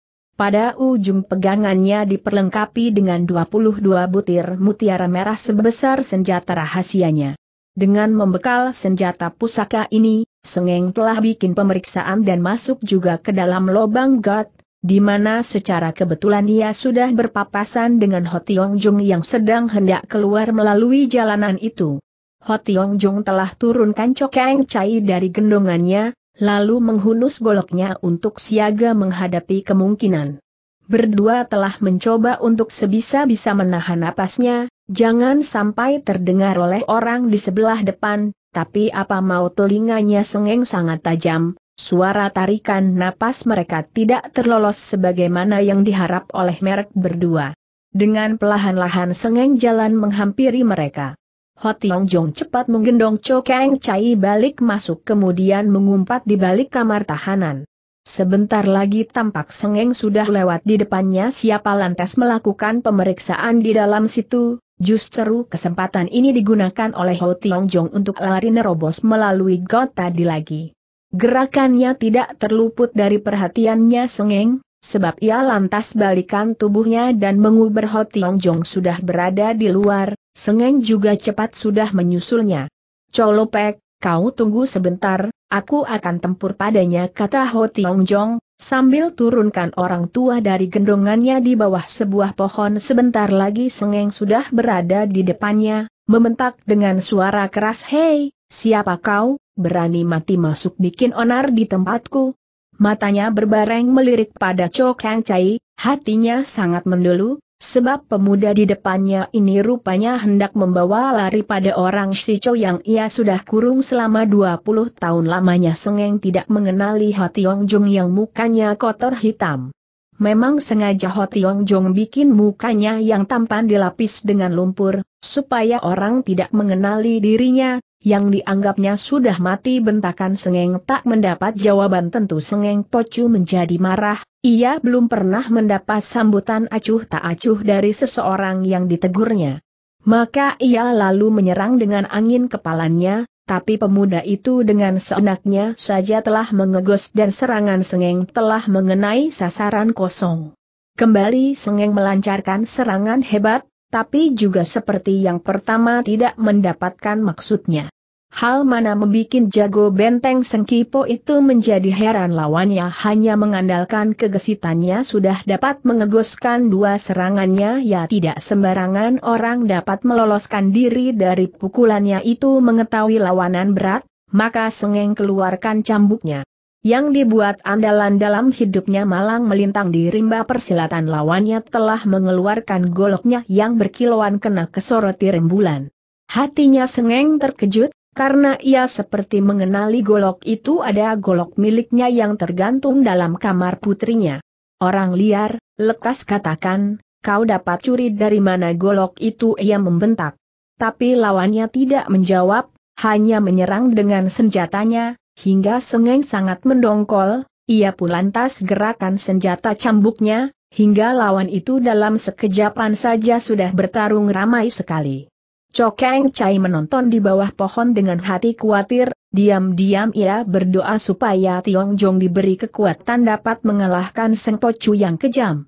Pada ujung pegangannya diperlengkapi dengan 22 butir mutiara merah sebesar senjata rahasianya. Dengan membekal senjata pusaka ini, Sengeng telah bikin pemeriksaan dan masuk juga ke dalam lobang God, di mana secara kebetulan ia sudah berpapasan dengan Ho Tiong Jung yang sedang hendak keluar melalui jalanan itu. Ho Tiong Jung telah turunkan Cokeng Cai dari gendongannya, lalu menghunus goloknya untuk siaga menghadapi kemungkinan. Berdua telah mencoba untuk sebisa-bisa menahan napasnya, jangan sampai terdengar oleh orang di sebelah depan, tapi apa mau telinganya sengeng sangat tajam, suara tarikan napas mereka tidak terlolos sebagaimana yang diharap oleh merek berdua. Dengan pelahan-lahan sengeng jalan menghampiri mereka. Ho Tiong Jong cepat menggendong Cho Kang Chai balik masuk kemudian mengumpat di balik kamar tahanan. Sebentar lagi tampak Sengeng sudah lewat di depannya siapa lantas melakukan pemeriksaan di dalam situ, justru kesempatan ini digunakan oleh Ho Tiong Jong untuk lari nerobos melalui got tadi lagi. Gerakannya tidak terluput dari perhatiannya Sengeng, Sebab ia lantas balikan tubuhnya dan menguber Ho Tiong Jong sudah berada di luar, Sengeng juga cepat sudah menyusulnya. Colopek, kau tunggu sebentar, aku akan tempur padanya kata Ho Tiong Jong, sambil turunkan orang tua dari gendongannya di bawah sebuah pohon sebentar lagi Sengeng sudah berada di depannya, membentak dengan suara keras Hei, siapa kau, berani mati masuk bikin onar di tempatku, matanya berbareng melirik pada Cho Kang Chai, hatinya sangat mendulu, sebab pemuda di depannya ini rupanya hendak membawa lari pada orang si Sico yang ia sudah kurung selama 20 tahun lamanya sengeng tidak mengenali Ho Tiong Jung yang mukanya kotor hitam. Memang sengaja Ho Tiong Jong bikin mukanya yang tampan dilapis dengan lumpur, supaya orang tidak mengenali dirinya, yang dianggapnya sudah mati bentakan Sengeng tak mendapat jawaban tentu Sengeng Pocu menjadi marah, ia belum pernah mendapat sambutan acuh tak acuh dari seseorang yang ditegurnya. Maka ia lalu menyerang dengan angin kepalanya, tapi pemuda itu dengan seenaknya saja telah mengegos dan serangan Sengeng telah mengenai sasaran kosong. Kembali Sengeng melancarkan serangan hebat, tapi juga seperti yang pertama tidak mendapatkan maksudnya. Hal mana membuat jago benteng Sengkipo itu menjadi heran lawannya hanya mengandalkan kegesitannya sudah dapat mengegoskan dua serangannya ya tidak sembarangan orang dapat meloloskan diri dari pukulannya itu mengetahui lawanan berat, maka sengeng keluarkan cambuknya yang dibuat andalan dalam hidupnya malang melintang di rimba persilatan lawannya telah mengeluarkan goloknya yang berkilauan kena kesoroti rembulan. Hatinya sengeng terkejut, karena ia seperti mengenali golok itu ada golok miliknya yang tergantung dalam kamar putrinya. Orang liar, lekas katakan, kau dapat curi dari mana golok itu ia membentak. Tapi lawannya tidak menjawab, hanya menyerang dengan senjatanya, hingga sengeng sangat mendongkol, ia pun lantas gerakan senjata cambuknya, hingga lawan itu dalam sekejapan saja sudah bertarung ramai sekali. Cokeng Chai menonton di bawah pohon dengan hati khawatir, diam-diam ia berdoa supaya Tiong Jong diberi kekuatan dapat mengalahkan Seng Pocu yang kejam.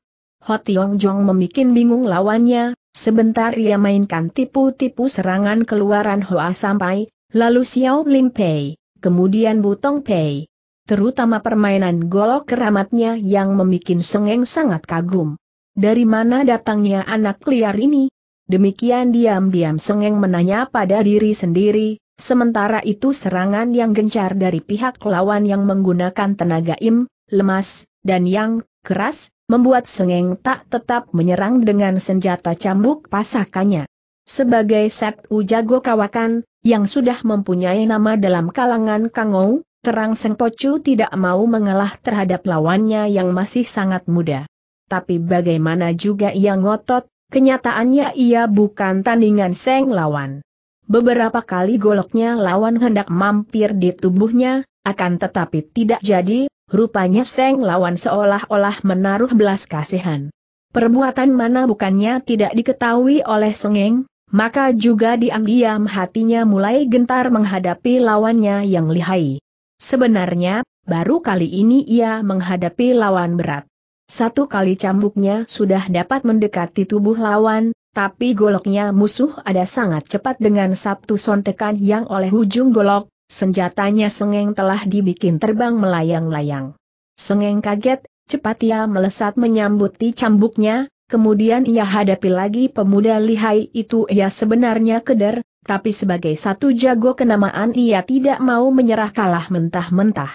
Ho Tiong Jong memikin bingung lawannya, sebentar ia mainkan tipu-tipu serangan keluaran Hoa sampai, lalu Xiao Lim Pei kemudian Butong Pei. Terutama permainan golok keramatnya yang membuat Sengeng sangat kagum. Dari mana datangnya anak liar ini? Demikian diam-diam Sengeng menanya pada diri sendiri, sementara itu serangan yang gencar dari pihak lawan yang menggunakan tenaga im, lemas, dan yang keras, membuat Sengeng tak tetap menyerang dengan senjata cambuk pasakannya. Sebagai set ujago kawakan, yang sudah mempunyai nama dalam kalangan Kangou, terang Seng Sengpocu tidak mau mengalah terhadap lawannya yang masih sangat muda. Tapi bagaimana juga ia ngotot, kenyataannya ia bukan tandingan Seng lawan. Beberapa kali goloknya lawan hendak mampir di tubuhnya, akan tetapi tidak jadi, rupanya Seng lawan seolah-olah menaruh belas kasihan. Perbuatan mana bukannya tidak diketahui oleh Sengeng, maka juga diam-diam hatinya mulai gentar menghadapi lawannya yang lihai. Sebenarnya, baru kali ini ia menghadapi lawan berat. Satu kali cambuknya sudah dapat mendekati tubuh lawan, tapi goloknya musuh ada sangat cepat dengan satu sontekan yang oleh ujung golok, senjatanya sengeng telah dibikin terbang melayang-layang. Sengeng kaget, cepat ia melesat menyambuti cambuknya, Kemudian ia hadapi lagi pemuda lihai itu ia ya, sebenarnya keder, tapi sebagai satu jago kenamaan ia tidak mau menyerah kalah mentah-mentah.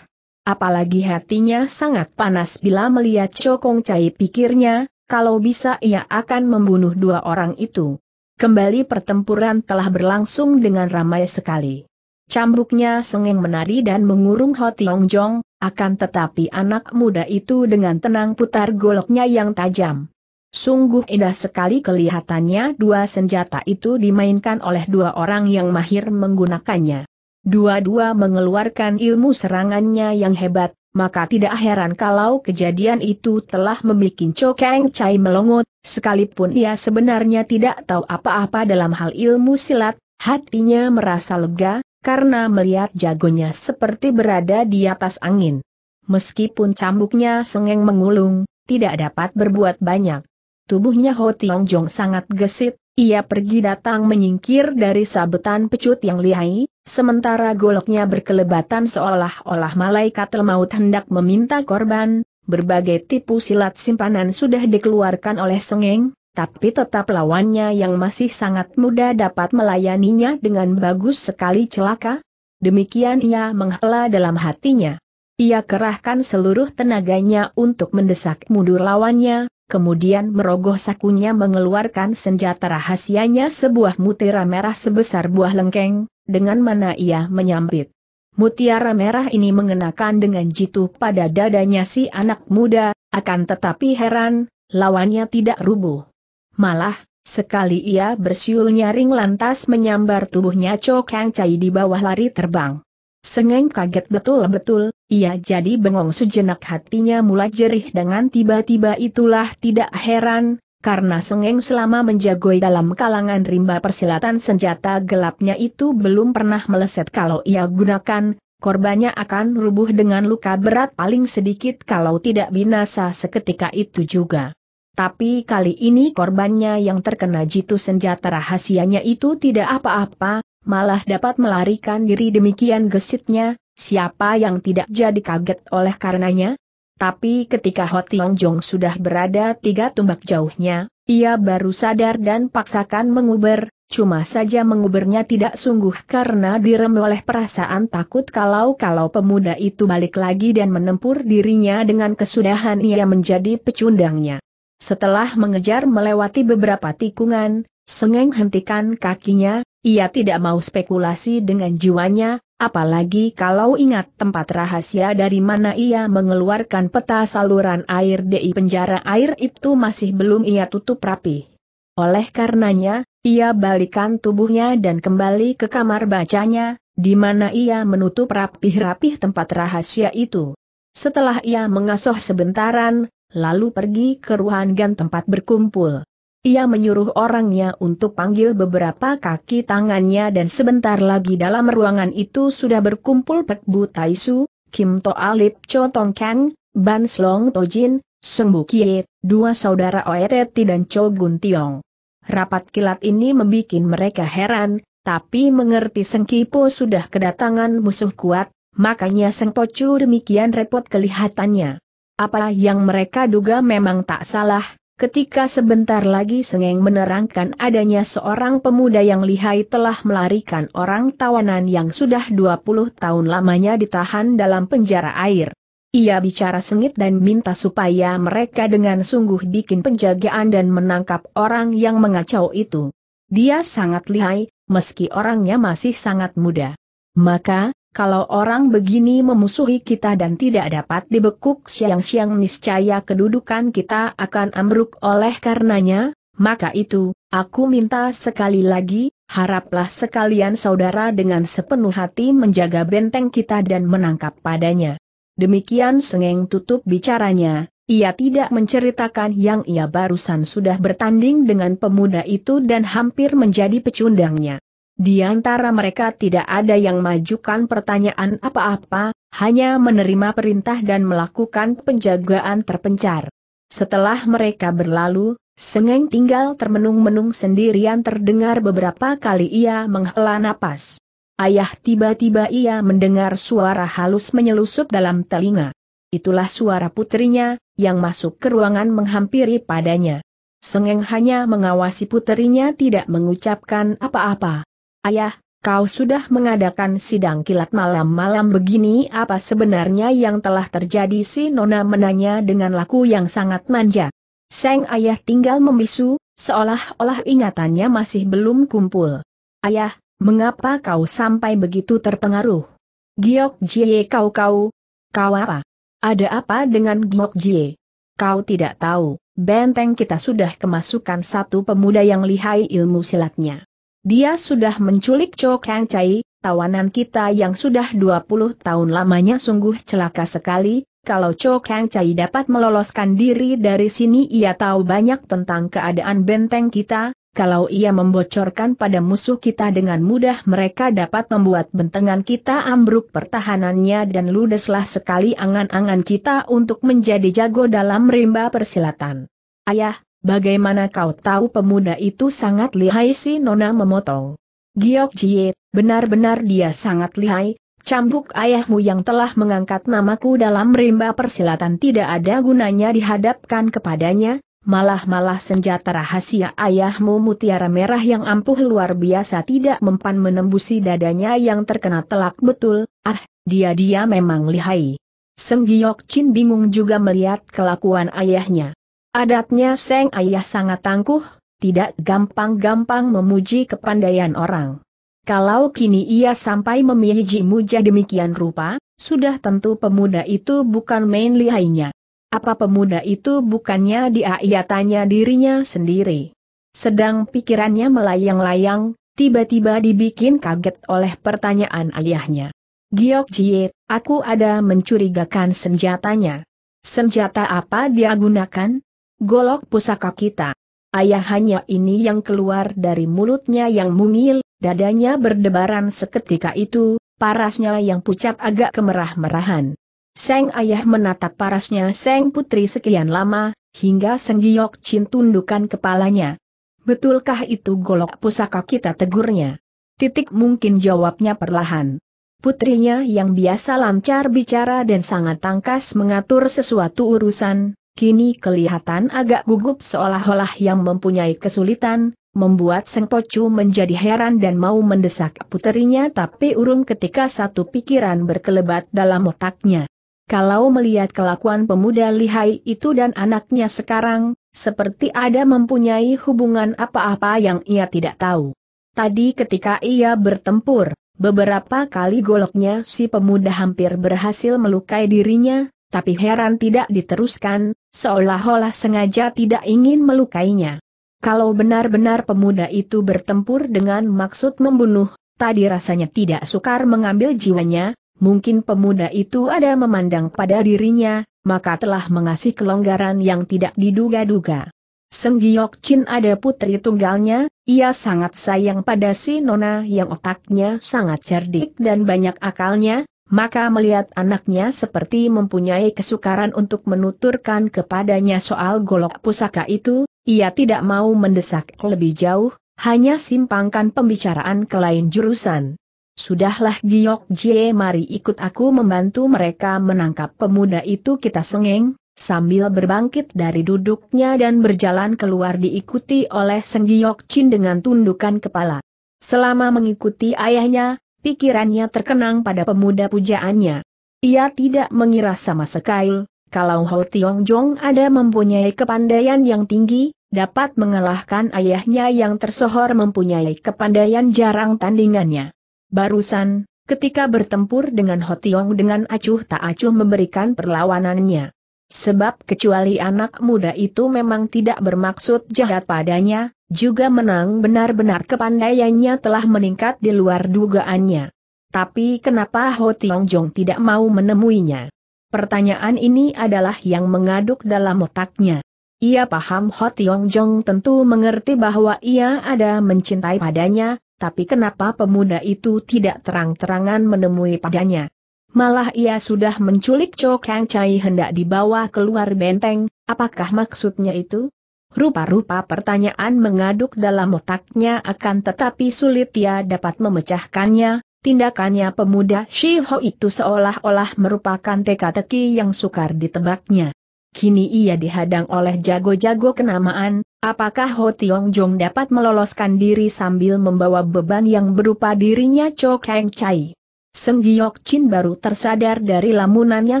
Apalagi hatinya sangat panas bila melihat Cokong Cai pikirnya, kalau bisa ia akan membunuh dua orang itu. Kembali pertempuran telah berlangsung dengan ramai sekali. Cambuknya sengeng menari dan mengurung Ho Tiong Jong, akan tetapi anak muda itu dengan tenang putar goloknya yang tajam. Sungguh indah sekali kelihatannya dua senjata itu dimainkan oleh dua orang yang mahir menggunakannya. Dua-dua mengeluarkan ilmu serangannya yang hebat, maka tidak heran kalau kejadian itu telah membuat Chokeng Chai melongot, sekalipun ia sebenarnya tidak tahu apa-apa dalam hal ilmu silat, hatinya merasa lega, karena melihat jagonya seperti berada di atas angin. Meskipun cambuknya sengeng mengulung, tidak dapat berbuat banyak. Tubuhnya Ho Tiong Jong sangat gesit, ia pergi datang menyingkir dari sabetan pecut yang lihai, sementara goloknya berkelebatan seolah-olah malaikat maut hendak meminta korban, berbagai tipu silat simpanan sudah dikeluarkan oleh sengeng, tapi tetap lawannya yang masih sangat muda dapat melayaninya dengan bagus sekali celaka. Demikian ia menghela dalam hatinya. Ia kerahkan seluruh tenaganya untuk mendesak mundur lawannya, kemudian merogoh sakunya mengeluarkan senjata rahasianya sebuah mutiara merah sebesar buah lengkeng, dengan mana ia menyambit. Mutiara merah ini mengenakan dengan jitu pada dadanya si anak muda, akan tetapi heran, lawannya tidak rubuh. Malah, sekali ia bersiul nyaring lantas menyambar tubuhnya Cho Kang Chai di bawah lari terbang. Sengeng kaget betul-betul, ia jadi bengong sejenak hatinya mulai jerih dengan tiba-tiba itulah tidak heran, karena Sengeng selama menjagoi dalam kalangan rimba persilatan senjata gelapnya itu belum pernah meleset kalau ia gunakan, korbannya akan rubuh dengan luka berat paling sedikit kalau tidak binasa seketika itu juga. Tapi kali ini korbannya yang terkena jitu senjata rahasianya itu tidak apa-apa, malah dapat melarikan diri demikian gesitnya, siapa yang tidak jadi kaget oleh karenanya? Tapi ketika Ho Tiong Jong sudah berada tiga tumbak jauhnya, ia baru sadar dan paksakan menguber, cuma saja mengubernya tidak sungguh karena direm oleh perasaan takut kalau-kalau pemuda itu balik lagi dan menempur dirinya dengan kesudahan ia menjadi pecundangnya. Setelah mengejar melewati beberapa tikungan, Sengeng hentikan kakinya, ia tidak mau spekulasi dengan jiwanya, apalagi kalau ingat tempat rahasia dari mana ia mengeluarkan peta saluran air di penjara air itu masih belum ia tutup rapi. Oleh karenanya, ia balikan tubuhnya dan kembali ke kamar bacanya, di mana ia menutup rapih-rapih tempat rahasia itu. Setelah ia mengasuh sebentaran, lalu pergi ke ruangan tempat berkumpul. Ia menyuruh orangnya untuk panggil beberapa kaki tangannya dan sebentar lagi dalam ruangan itu sudah berkumpul Pek Bu Taisu, Kim To Alip Cho Tong Kang, Ban Slong To Jin, Tojin, Bu Kie, dua saudara Oeteti dan Cho Gun Tiong. Rapat kilat ini membuat mereka heran, tapi mengerti Po sudah kedatangan musuh kuat, makanya Seng Pocu demikian repot kelihatannya. Apa yang mereka duga memang tak salah, Ketika sebentar lagi Sengeng menerangkan adanya seorang pemuda yang lihai telah melarikan orang tawanan yang sudah 20 tahun lamanya ditahan dalam penjara air. Ia bicara sengit dan minta supaya mereka dengan sungguh bikin penjagaan dan menangkap orang yang mengacau itu. Dia sangat lihai, meski orangnya masih sangat muda. Maka, kalau orang begini memusuhi kita dan tidak dapat dibekuk siang-siang niscaya kedudukan kita akan ambruk oleh karenanya, maka itu, aku minta sekali lagi, haraplah sekalian saudara dengan sepenuh hati menjaga benteng kita dan menangkap padanya. Demikian Sengeng tutup bicaranya, ia tidak menceritakan yang ia barusan sudah bertanding dengan pemuda itu dan hampir menjadi pecundangnya. Di antara mereka tidak ada yang majukan pertanyaan apa-apa, hanya menerima perintah dan melakukan penjagaan terpencar. Setelah mereka berlalu, Sengeng tinggal termenung-menung sendirian terdengar beberapa kali ia menghela napas. Ayah tiba-tiba ia mendengar suara halus menyelusup dalam telinga. Itulah suara putrinya, yang masuk ke ruangan menghampiri padanya. Sengeng hanya mengawasi putrinya tidak mengucapkan apa-apa. Ayah, kau sudah mengadakan sidang kilat malam-malam begini apa sebenarnya yang telah terjadi si Nona menanya dengan laku yang sangat manja. Seng ayah tinggal membisu, seolah-olah ingatannya masih belum kumpul. Ayah, mengapa kau sampai begitu terpengaruh? Giok Jie kau kau? Kau apa? Ada apa dengan Giok Jie? Kau tidak tahu, benteng kita sudah kemasukan satu pemuda yang lihai ilmu silatnya. Dia sudah menculik Cho Kang Chai, tawanan kita yang sudah 20 tahun lamanya sungguh celaka sekali, kalau Cho Kang Chai dapat meloloskan diri dari sini ia tahu banyak tentang keadaan benteng kita, kalau ia membocorkan pada musuh kita dengan mudah mereka dapat membuat bentengan kita ambruk pertahanannya dan ludeslah sekali angan-angan kita untuk menjadi jago dalam rimba persilatan. Ayah, Bagaimana kau tahu pemuda itu sangat lihai si Nona memotong? Giok Jie, benar-benar dia sangat lihai, cambuk ayahmu yang telah mengangkat namaku dalam rimba persilatan tidak ada gunanya dihadapkan kepadanya, malah-malah senjata rahasia ayahmu mutiara merah yang ampuh luar biasa tidak mempan menembusi dadanya yang terkena telak betul, ah, dia-dia memang lihai. Seng Giok Chin bingung juga melihat kelakuan ayahnya. Adatnya Seng Ayah sangat tangguh, tidak gampang-gampang memuji kepandaian orang. Kalau kini ia sampai memihiji muja demikian rupa, sudah tentu pemuda itu bukan main lihainya. Apa pemuda itu bukannya dia ia tanya dirinya sendiri. Sedang pikirannya melayang-layang, tiba-tiba dibikin kaget oleh pertanyaan ayahnya. Giok Jie, aku ada mencurigakan senjatanya. Senjata apa dia gunakan? Golok pusaka kita. Ayah hanya ini yang keluar dari mulutnya yang mungil, dadanya berdebaran seketika itu, parasnya yang pucat agak kemerah-merahan. Seng ayah menatap parasnya Seng putri sekian lama, hingga Seng Giok Chin tundukkan kepalanya. Betulkah itu golok pusaka kita tegurnya? Titik mungkin jawabnya perlahan. Putrinya yang biasa lancar bicara dan sangat tangkas mengatur sesuatu urusan, kini kelihatan agak gugup seolah-olah yang mempunyai kesulitan, membuat Seng Pocu menjadi heran dan mau mendesak puterinya tapi urung ketika satu pikiran berkelebat dalam otaknya. Kalau melihat kelakuan pemuda lihai itu dan anaknya sekarang, seperti ada mempunyai hubungan apa-apa yang ia tidak tahu. Tadi ketika ia bertempur, beberapa kali goloknya si pemuda hampir berhasil melukai dirinya, tapi heran tidak diteruskan, seolah-olah sengaja tidak ingin melukainya. Kalau benar-benar pemuda itu bertempur dengan maksud membunuh, tadi rasanya tidak sukar mengambil jiwanya, mungkin pemuda itu ada memandang pada dirinya, maka telah mengasih kelonggaran yang tidak diduga-duga. Seng Giok Chin ada putri tunggalnya, ia sangat sayang pada si Nona yang otaknya sangat cerdik dan banyak akalnya, maka melihat anaknya seperti mempunyai kesukaran untuk menuturkan kepadanya soal golok pusaka itu, ia tidak mau mendesak lebih jauh, hanya simpangkan pembicaraan ke lain jurusan. Sudahlah Giok Jie mari ikut aku membantu mereka menangkap pemuda itu kita sengeng, sambil berbangkit dari duduknya dan berjalan keluar diikuti oleh Seng Giok Chin dengan tundukan kepala. Selama mengikuti ayahnya, pikirannya terkenang pada pemuda pujaannya. Ia tidak mengira sama sekali, kalau Ho Tiong Jong ada mempunyai kepandaian yang tinggi, dapat mengalahkan ayahnya yang tersohor mempunyai kepandaian jarang tandingannya. Barusan, ketika bertempur dengan Ho Tiong dengan acuh tak acuh memberikan perlawanannya. Sebab kecuali anak muda itu memang tidak bermaksud jahat padanya, juga menang benar-benar kepandaiannya telah meningkat di luar dugaannya. Tapi kenapa Ho Tiong Jong tidak mau menemuinya? Pertanyaan ini adalah yang mengaduk dalam otaknya. Ia paham Ho Tiong Jong tentu mengerti bahwa ia ada mencintai padanya, tapi kenapa pemuda itu tidak terang-terangan menemui padanya? Malah ia sudah menculik Cho Kang Chai hendak dibawa keluar benteng, apakah maksudnya itu? Rupa-rupa pertanyaan mengaduk dalam otaknya akan tetapi sulit ia dapat memecahkannya, tindakannya pemuda Shiho itu seolah-olah merupakan teka-teki yang sukar ditebaknya. Kini ia dihadang oleh jago-jago kenamaan, apakah Ho Tiong Jong dapat meloloskan diri sambil membawa beban yang berupa dirinya Cho Kang Chai. Seng Giok Chin baru tersadar dari lamunannya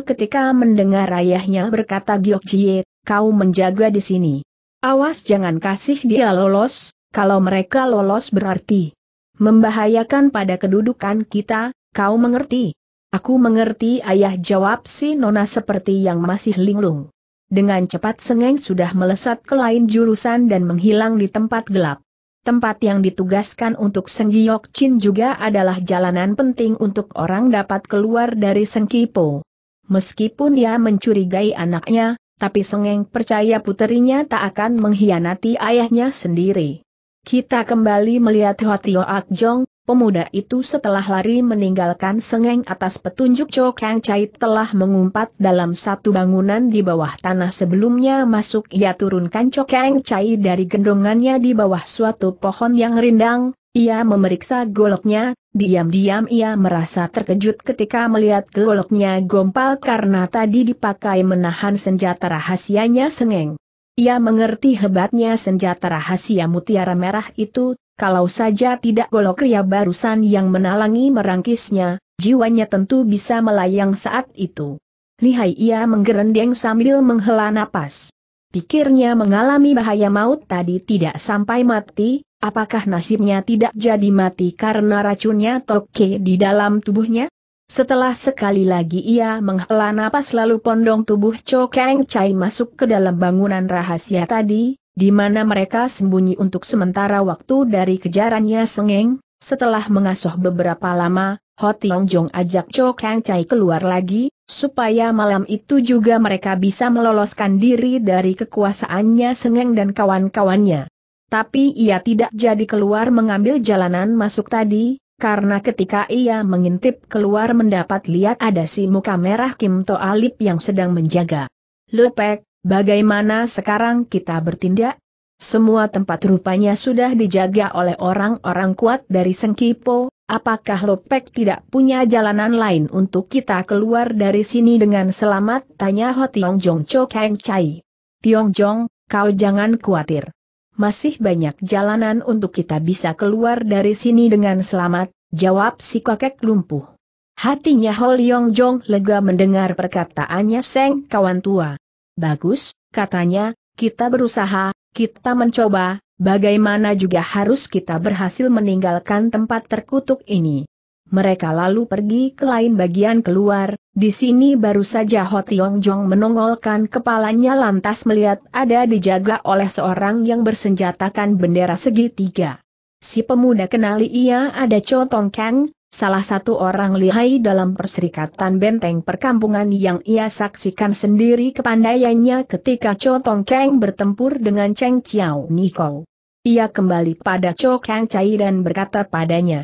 ketika mendengar ayahnya berkata Giok Jie, kau menjaga di sini. Awas jangan kasih dia lolos, kalau mereka lolos berarti membahayakan pada kedudukan kita, kau mengerti? Aku mengerti ayah jawab si Nona seperti yang masih linglung. Dengan cepat sengeng sudah melesat ke lain jurusan dan menghilang di tempat gelap. Tempat yang ditugaskan untuk Senggiok Chin juga adalah jalanan penting untuk orang dapat keluar dari Sengkipo. Meskipun ia mencurigai anaknya, tapi Sengeng percaya puterinya tak akan mengkhianati ayahnya sendiri. Kita kembali melihat Hwatio Akjong, pemuda itu setelah lari meninggalkan Sengeng atas petunjuk Cho Kang Chai telah mengumpat dalam satu bangunan di bawah tanah sebelumnya masuk ia turunkan Cho Kang Chai dari gendongannya di bawah suatu pohon yang rindang, ia memeriksa goloknya, diam-diam ia merasa terkejut ketika melihat goloknya gompal karena tadi dipakai menahan senjata rahasianya sengeng. Ia mengerti hebatnya senjata rahasia mutiara merah itu, kalau saja tidak golok ria barusan yang menalangi merangkisnya, jiwanya tentu bisa melayang saat itu. Lihai ia menggerendeng sambil menghela napas. Pikirnya mengalami bahaya maut tadi tidak sampai mati, Apakah nasibnya tidak jadi mati karena racunnya toke di dalam tubuhnya? Setelah sekali lagi ia menghela napas lalu pondong tubuh Cho Kang Chai masuk ke dalam bangunan rahasia tadi, di mana mereka sembunyi untuk sementara waktu dari kejarannya Sengeng, setelah mengasuh beberapa lama, Ho Tiong Jong ajak Cho Kang Chai keluar lagi, supaya malam itu juga mereka bisa meloloskan diri dari kekuasaannya Sengeng dan kawan-kawannya tapi ia tidak jadi keluar mengambil jalanan masuk tadi, karena ketika ia mengintip keluar mendapat lihat ada si muka merah Kim Alip yang sedang menjaga. Lepek, bagaimana sekarang kita bertindak? Semua tempat rupanya sudah dijaga oleh orang-orang kuat dari Sengkipo, apakah Lopek tidak punya jalanan lain untuk kita keluar dari sini dengan selamat? Tanya Ho Tiong Jong Cho Kang Chai. Tiong Jong, kau jangan khawatir masih banyak jalanan untuk kita bisa keluar dari sini dengan selamat, jawab si kakek lumpuh. Hatinya Hol Jong lega mendengar perkataannya Seng kawan tua. Bagus, katanya, kita berusaha, kita mencoba, bagaimana juga harus kita berhasil meninggalkan tempat terkutuk ini mereka lalu pergi ke lain bagian keluar, di sini baru saja Ho Tiong Jong menongolkan kepalanya lantas melihat ada dijaga oleh seorang yang bersenjatakan bendera segitiga. Si pemuda kenali ia ada Cho Tong Kang, salah satu orang lihai dalam perserikatan benteng perkampungan yang ia saksikan sendiri kepandaiannya ketika Cho Tong Kang bertempur dengan Cheng Chiao Niko. Ia kembali pada Cho Kang Chai dan berkata padanya,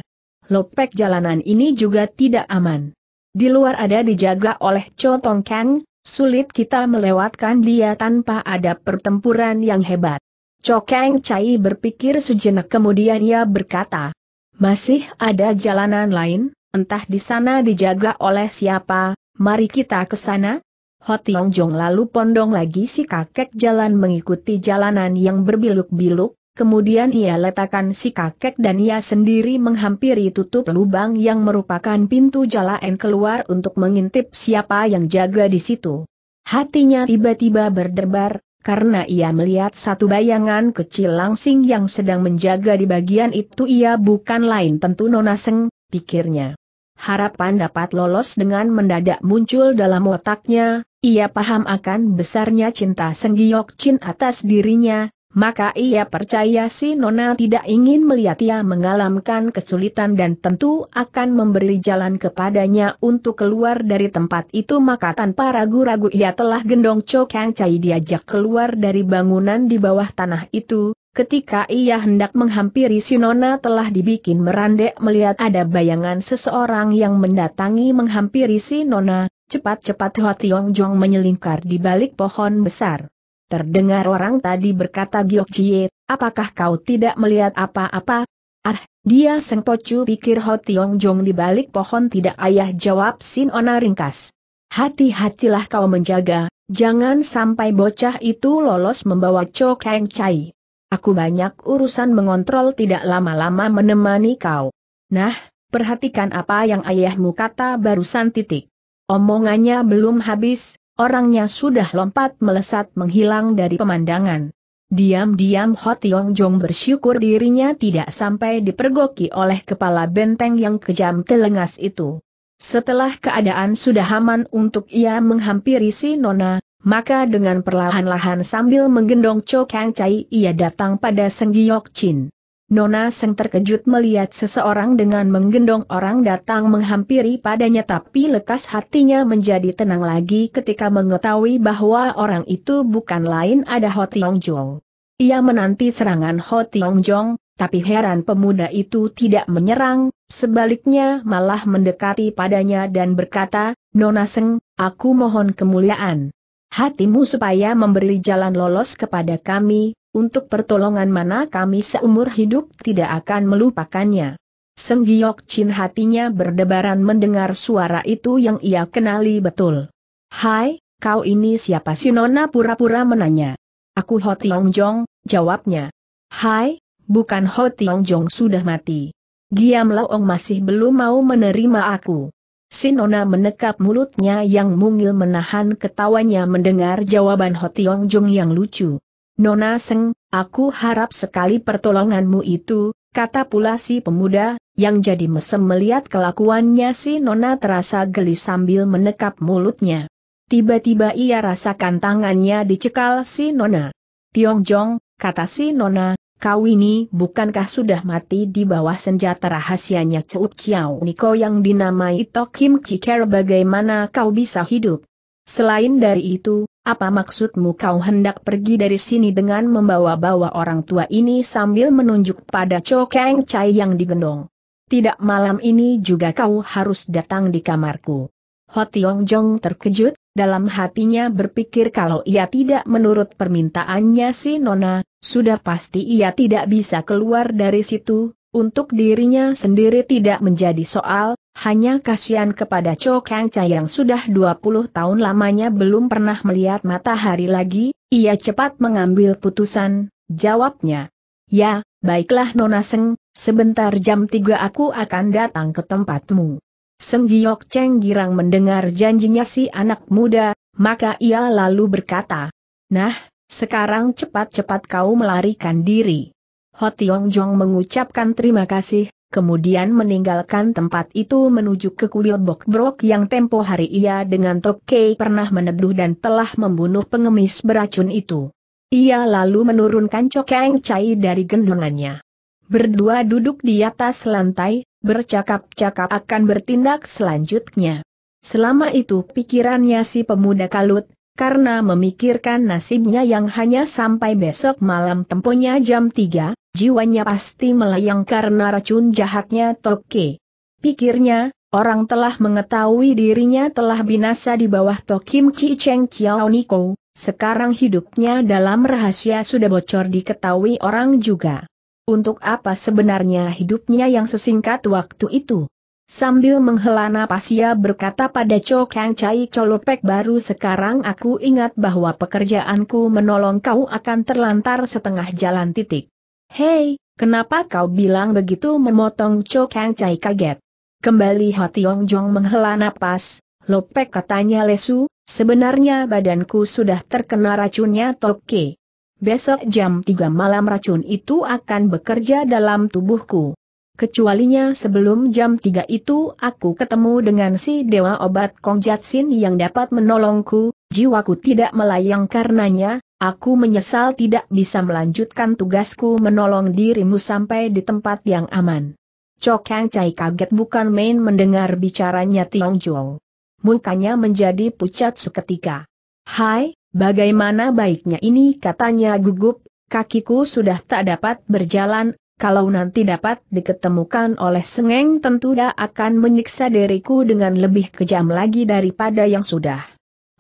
lopek jalanan ini juga tidak aman. Di luar ada dijaga oleh Cho Tong Kang, sulit kita melewatkan dia tanpa ada pertempuran yang hebat. Cokeng Cai berpikir sejenak kemudian ia berkata, masih ada jalanan lain, entah di sana dijaga oleh siapa, mari kita ke sana. Hotiong Jong lalu pondong lagi si kakek jalan mengikuti jalanan yang berbiluk-biluk, Kemudian ia letakkan si kakek dan ia sendiri menghampiri tutup lubang yang merupakan pintu jalan keluar untuk mengintip siapa yang jaga di situ. Hatinya tiba-tiba berdebar, karena ia melihat satu bayangan kecil langsing yang sedang menjaga di bagian itu ia bukan lain tentu Nona Seng, pikirnya. Harapan dapat lolos dengan mendadak muncul dalam otaknya, ia paham akan besarnya cinta senggiok Giok Chin atas dirinya, maka ia percaya si Nona tidak ingin melihat ia mengalami kesulitan dan tentu akan memberi jalan kepadanya untuk keluar dari tempat itu maka tanpa ragu-ragu ia telah gendong Cho Kang cai diajak keluar dari bangunan di bawah tanah itu, ketika ia hendak menghampiri si Nona telah dibikin merandek melihat ada bayangan seseorang yang mendatangi menghampiri si Nona, cepat-cepat Hoa Tiong Jong menyelingkar di balik pohon besar. Terdengar orang tadi berkata Giok Chie, apakah kau tidak melihat apa-apa? Ah, dia Pocu pikir Ho Tiong Jong di balik pohon tidak ayah jawab Sin Ona ringkas. Hati-hatilah kau menjaga, jangan sampai bocah itu lolos membawa Cho Kang Chai. Aku banyak urusan mengontrol tidak lama-lama menemani kau. Nah, perhatikan apa yang ayahmu kata barusan titik. Omongannya belum habis, Orangnya sudah lompat melesat menghilang dari pemandangan. Diam-diam Ho Tiong Jong bersyukur dirinya tidak sampai dipergoki oleh kepala benteng yang kejam telengas itu. Setelah keadaan sudah aman untuk ia menghampiri si Nona, maka dengan perlahan-lahan sambil menggendong Cho Kang Chai ia datang pada Senggiok Chin. Nona Seng terkejut melihat seseorang dengan menggendong orang datang menghampiri padanya tapi lekas hatinya menjadi tenang lagi ketika mengetahui bahwa orang itu bukan lain ada Ho Tiong Jong. Ia menanti serangan Ho Tiong Jong, tapi heran pemuda itu tidak menyerang, sebaliknya malah mendekati padanya dan berkata, Nona Seng, aku mohon kemuliaan. Hatimu supaya memberi jalan lolos kepada kami, untuk pertolongan mana kami seumur hidup tidak akan melupakannya. Senggiok Chin hatinya berdebaran mendengar suara itu yang ia kenali betul. Hai, kau ini siapa si Nona pura-pura menanya. Aku Ho Tiong Jong, jawabnya. Hai, bukan Ho Tiong Jong sudah mati. Giam Laong masih belum mau menerima aku. Sinona menekap mulutnya yang mungil menahan ketawanya mendengar jawaban Ho Tiong Jong yang lucu. Nona Seng, aku harap sekali pertolonganmu itu, kata pula si pemuda, yang jadi mesem melihat kelakuannya si Nona terasa geli sambil menekap mulutnya. Tiba-tiba ia rasakan tangannya dicekal si Nona. Tiong Jong, kata si Nona, kau ini bukankah sudah mati di bawah senjata rahasianya Ceut Chiao Niko yang dinamai Tokim Kim Chiker bagaimana kau bisa hidup? Selain dari itu, apa maksudmu kau hendak pergi dari sini dengan membawa-bawa orang tua ini sambil menunjuk pada cokeng cai yang digendong? Tidak malam ini juga kau harus datang di kamarku. Ho Tiong Jong terkejut, dalam hatinya berpikir kalau ia tidak menurut permintaannya si Nona, sudah pasti ia tidak bisa keluar dari situ, untuk dirinya sendiri tidak menjadi soal, hanya kasihan kepada Cho Kang Cha yang sudah 20 tahun lamanya belum pernah melihat matahari lagi, ia cepat mengambil putusan, jawabnya. Ya, baiklah Nona Seng, sebentar jam 3 aku akan datang ke tempatmu. Seng Giok Cheng girang mendengar janjinya si anak muda, maka ia lalu berkata, Nah, sekarang cepat-cepat kau melarikan diri. Ho Tiong Jong mengucapkan terima kasih, kemudian meninggalkan tempat itu menuju ke kuil Bok Brok yang tempo hari ia dengan Tok Kei pernah meneduh dan telah membunuh pengemis beracun itu. Ia lalu menurunkan Cokeng Cai dari gendongannya. Berdua duduk di atas lantai, bercakap-cakap akan bertindak selanjutnya. Selama itu pikirannya si pemuda kalut, karena memikirkan nasibnya yang hanya sampai besok malam temponya jam 3, Jiwanya pasti melayang karena racun jahatnya Toki. Pikirnya, orang telah mengetahui dirinya telah binasa di bawah Tokim Chi Cheng Chiao Niko, sekarang hidupnya dalam rahasia sudah bocor diketahui orang juga. Untuk apa sebenarnya hidupnya yang sesingkat waktu itu? Sambil menghela napas ia berkata pada Cho Kang Chai Cholopek baru sekarang aku ingat bahwa pekerjaanku menolong kau akan terlantar setengah jalan titik. Hei, kenapa kau bilang begitu memotong Cho Kang Chai kaget. Kembali Hotiong Jong menghela napas, Lopek katanya lesu, sebenarnya badanku sudah terkena racunnya Tokke. Besok jam 3 malam racun itu akan bekerja dalam tubuhku. Kecualinya sebelum jam 3 itu aku ketemu dengan si dewa obat Kong Jatsin yang dapat menolongku, jiwaku tidak melayang karenanya, aku menyesal tidak bisa melanjutkan tugasku menolong dirimu sampai di tempat yang aman. Hang Chai kaget bukan main mendengar bicaranya Tiong Jong. Mukanya menjadi pucat seketika. Hai, bagaimana baiknya ini katanya gugup, kakiku sudah tak dapat berjalan, kalau nanti dapat diketemukan oleh Sengeng tentu dia akan menyiksa diriku dengan lebih kejam lagi daripada yang sudah.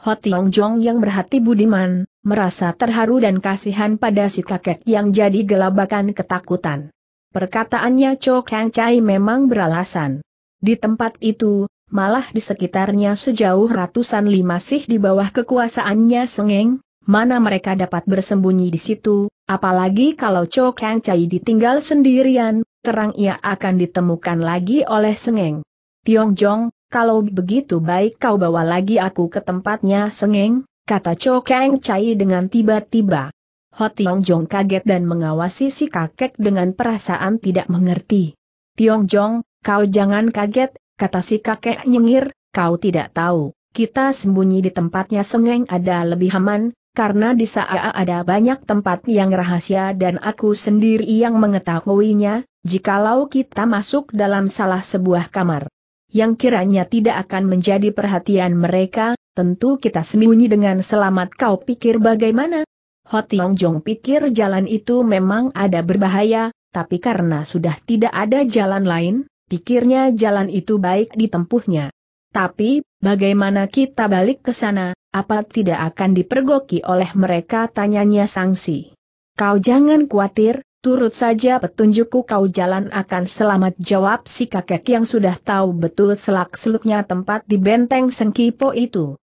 Ho Tiong Jong yang berhati budiman, merasa terharu dan kasihan pada si kakek yang jadi gelabakan ketakutan. Perkataannya Cho Kang Chai memang beralasan. Di tempat itu, malah di sekitarnya sejauh ratusan li masih di bawah kekuasaannya Sengeng, mana mereka dapat bersembunyi di situ, apalagi kalau Cho Kang Chai ditinggal sendirian, terang ia akan ditemukan lagi oleh Sengeng. Tiong Jong, kalau begitu baik kau bawa lagi aku ke tempatnya sengeng, kata Cho Kang Chai dengan tiba-tiba. Ho Tiong Jong kaget dan mengawasi si kakek dengan perasaan tidak mengerti. Tiong Jong, kau jangan kaget, kata si kakek nyengir, kau tidak tahu, kita sembunyi di tempatnya sengeng ada lebih aman, karena di sana ada banyak tempat yang rahasia dan aku sendiri yang mengetahuinya, jikalau kita masuk dalam salah sebuah kamar yang kiranya tidak akan menjadi perhatian mereka, tentu kita sembunyi dengan selamat kau pikir bagaimana? Hotiong Jong pikir jalan itu memang ada berbahaya, tapi karena sudah tidak ada jalan lain, pikirnya jalan itu baik ditempuhnya. Tapi, bagaimana kita balik ke sana, apa tidak akan dipergoki oleh mereka tanyanya sangsi. Kau jangan khawatir, Turut saja petunjukku kau jalan akan selamat jawab si kakek yang sudah tahu betul selak-seluknya tempat di benteng Sengkipo itu.